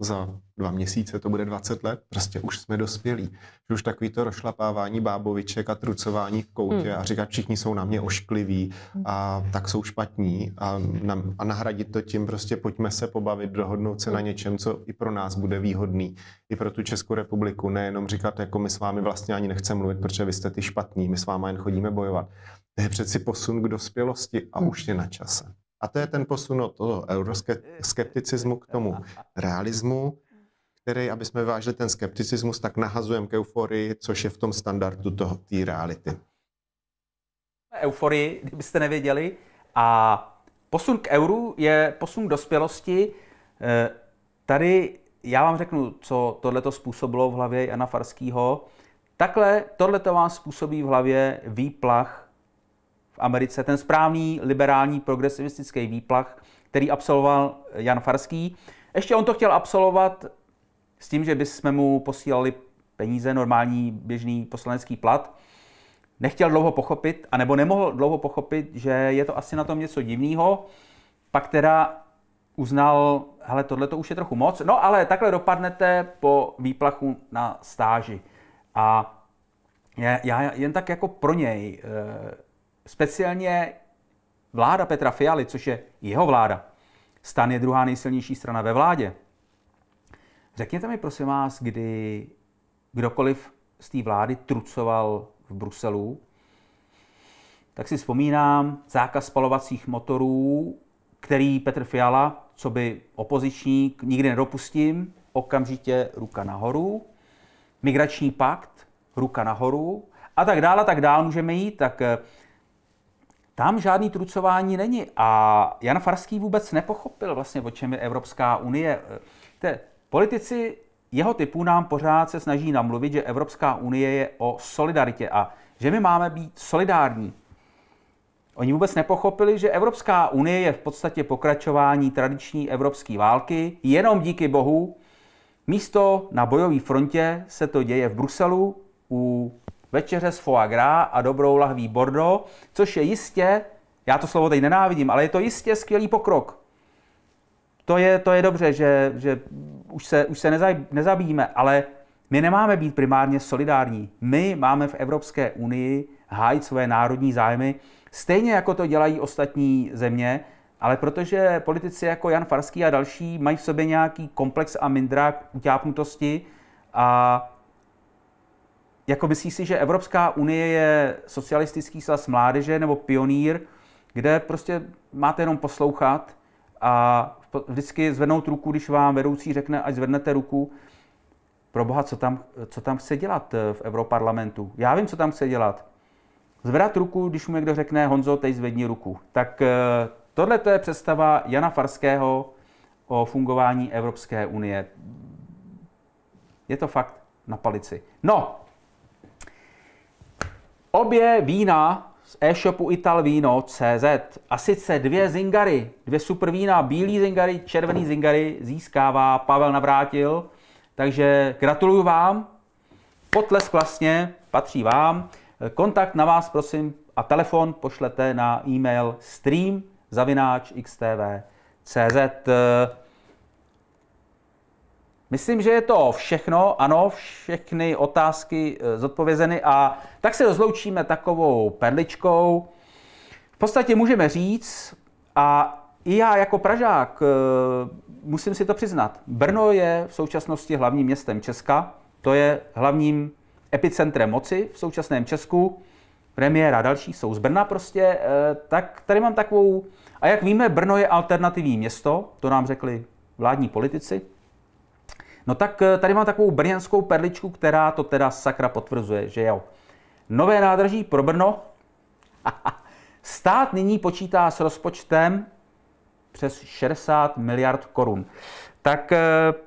Za dva měsíce to bude 20 let, prostě už jsme dospělí. Že už takový to rošlapávání báboviček a trucování v koutě hmm. a říkat, všichni jsou na mě oškliví hmm. a tak jsou špatní a, na, a nahradit to tím prostě pojďme se pobavit, dohodnout se na hmm. něčem, co i pro nás bude výhodný, i pro tu Českou republiku, nejenom říkat, jako my s vámi vlastně ani nechceme mluvit, protože vy jste ty špatní, my s vámi jen chodíme bojovat. To je přeci posun k dospělosti a hmm. už je na čase. A to je ten posun od toho euroskepticismu k tomu realismu, který, aby jsme vážili ten skepticismus, tak nahazujeme k euforii, což je v tom standardu té reality. Euforii, kdybyste nevěděli. A posun k euru je posun k dospělosti. E, tady já vám řeknu, co tohleto způsobilo v hlavě Jana Farského. Takhle tohleto vám způsobí v hlavě výplach v Americe, ten správný liberální progresivistický výplach, který absolvoval Jan Farský. Ještě on to chtěl absolvovat s tím, že bychom mu posílali peníze, normální běžný poslanecký plat, nechtěl dlouho pochopit, anebo nemohl dlouho pochopit, že je to asi na tom něco divného, pak teda uznal, hele, tohle to už je trochu moc, no ale takhle dopadnete po výplachu na stáži. A já jen tak jako pro něj, eh, speciálně vláda Petra Fialy, což je jeho vláda, stan je druhá nejsilnější strana ve vládě, Řekněte mi prosím vás, kdy kdokoliv z té vlády trucoval v Bruselu, tak si vzpomínám zákaz spalovacích motorů, který Petr Fiala, co by opozičník, nikdy nedopustím, okamžitě ruka nahoru, migrační pakt, ruka nahoru a tak dále, a tak dále můžeme jít, tak eh, tam žádný trucování není. A Jan Farský vůbec nepochopil vlastně, o čem je Evropská unie. Eh, Politici jeho typu nám pořád se snaží namluvit, že Evropská unie je o solidaritě a že my máme být solidární. Oni vůbec nepochopili, že Evropská unie je v podstatě pokračování tradiční evropské války, jenom díky bohu. Místo na bojové frontě se to děje v Bruselu u večeře s foie gras a dobrou lahví Bordeaux, což je jistě, já to slovo teď nenávidím, ale je to jistě skvělý pokrok. To je, to je dobře, že, že už se, už se nezaj, ale my nemáme být primárně solidární. My máme v Evropské unii hájit své národní zájmy, stejně jako to dělají ostatní země, ale protože politici jako Jan Farský a další mají v sobě nějaký komplex a mindrák utápnutosti a jako myslí si, že Evropská unie je socialistický svaz mládeže nebo pionýr, kde prostě máte jenom poslouchat a vždycky zvednout ruku, když vám vedoucí řekne, ať zvednete ruku, pro boha, co tam, co tam chce dělat eh, v Europarlamentu? Já vím, co tam chce dělat. Zvedat ruku, když mu někdo řekne, Honzo, teď zvedni ruku. Tak eh, tohle je představa Jana Farského o fungování Evropské unie. Je to fakt na palici. No, obě vína z e-shopu italvino.cz. A sice dvě zingary, dvě super vína, bílý zingary, červený zingary získává Pavel Navrátil. Takže gratuluju vám, potlesk vlastně patří vám. Kontakt na vás prosím a telefon pošlete na e-mail stream zavináč xtv.cz. Myslím, že je to všechno. Ano, všechny otázky eh, zodpovězeny a tak se rozloučíme takovou perličkou. V podstatě můžeme říct, a i já jako Pražák eh, musím si to přiznat, Brno je v současnosti hlavním městem Česka, to je hlavním epicentrem moci v současném Česku, premiéra další jsou z Brna prostě, eh, tak tady mám takovou, a jak víme, Brno je alternativní město, to nám řekli vládní politici, No tak eh, tady mám takovou brněnskou perličku, která to teda sakra potvrzuje, že jo. Nové nádraží pro Brno. Stát nyní počítá s rozpočtem přes 60 miliard korun. Tak eh,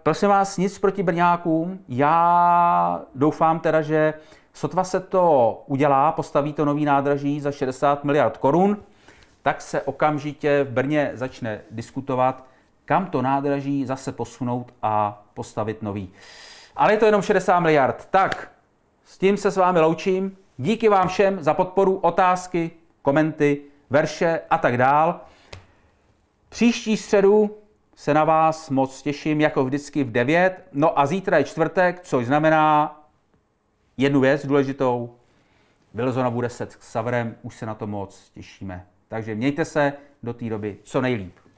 prosím vás, nic proti Brňákům. Já doufám teda, že sotva se to udělá, postaví to nový nádraží za 60 miliard korun, tak se okamžitě v Brně začne diskutovat, kam to nádraží zase posunout a postavit nový. Ale je to jenom 60 miliard. Tak, s tím se s vámi loučím. Díky vám všem za podporu, otázky, komenty, verše a tak dál. Příští středu se na vás moc těším, jako vždycky v 9. No a zítra je čtvrtek, což znamená jednu věc důležitou. Wilsona bude set s Saverem, už se na to moc těšíme. Takže mějte se do té doby co nejlíp.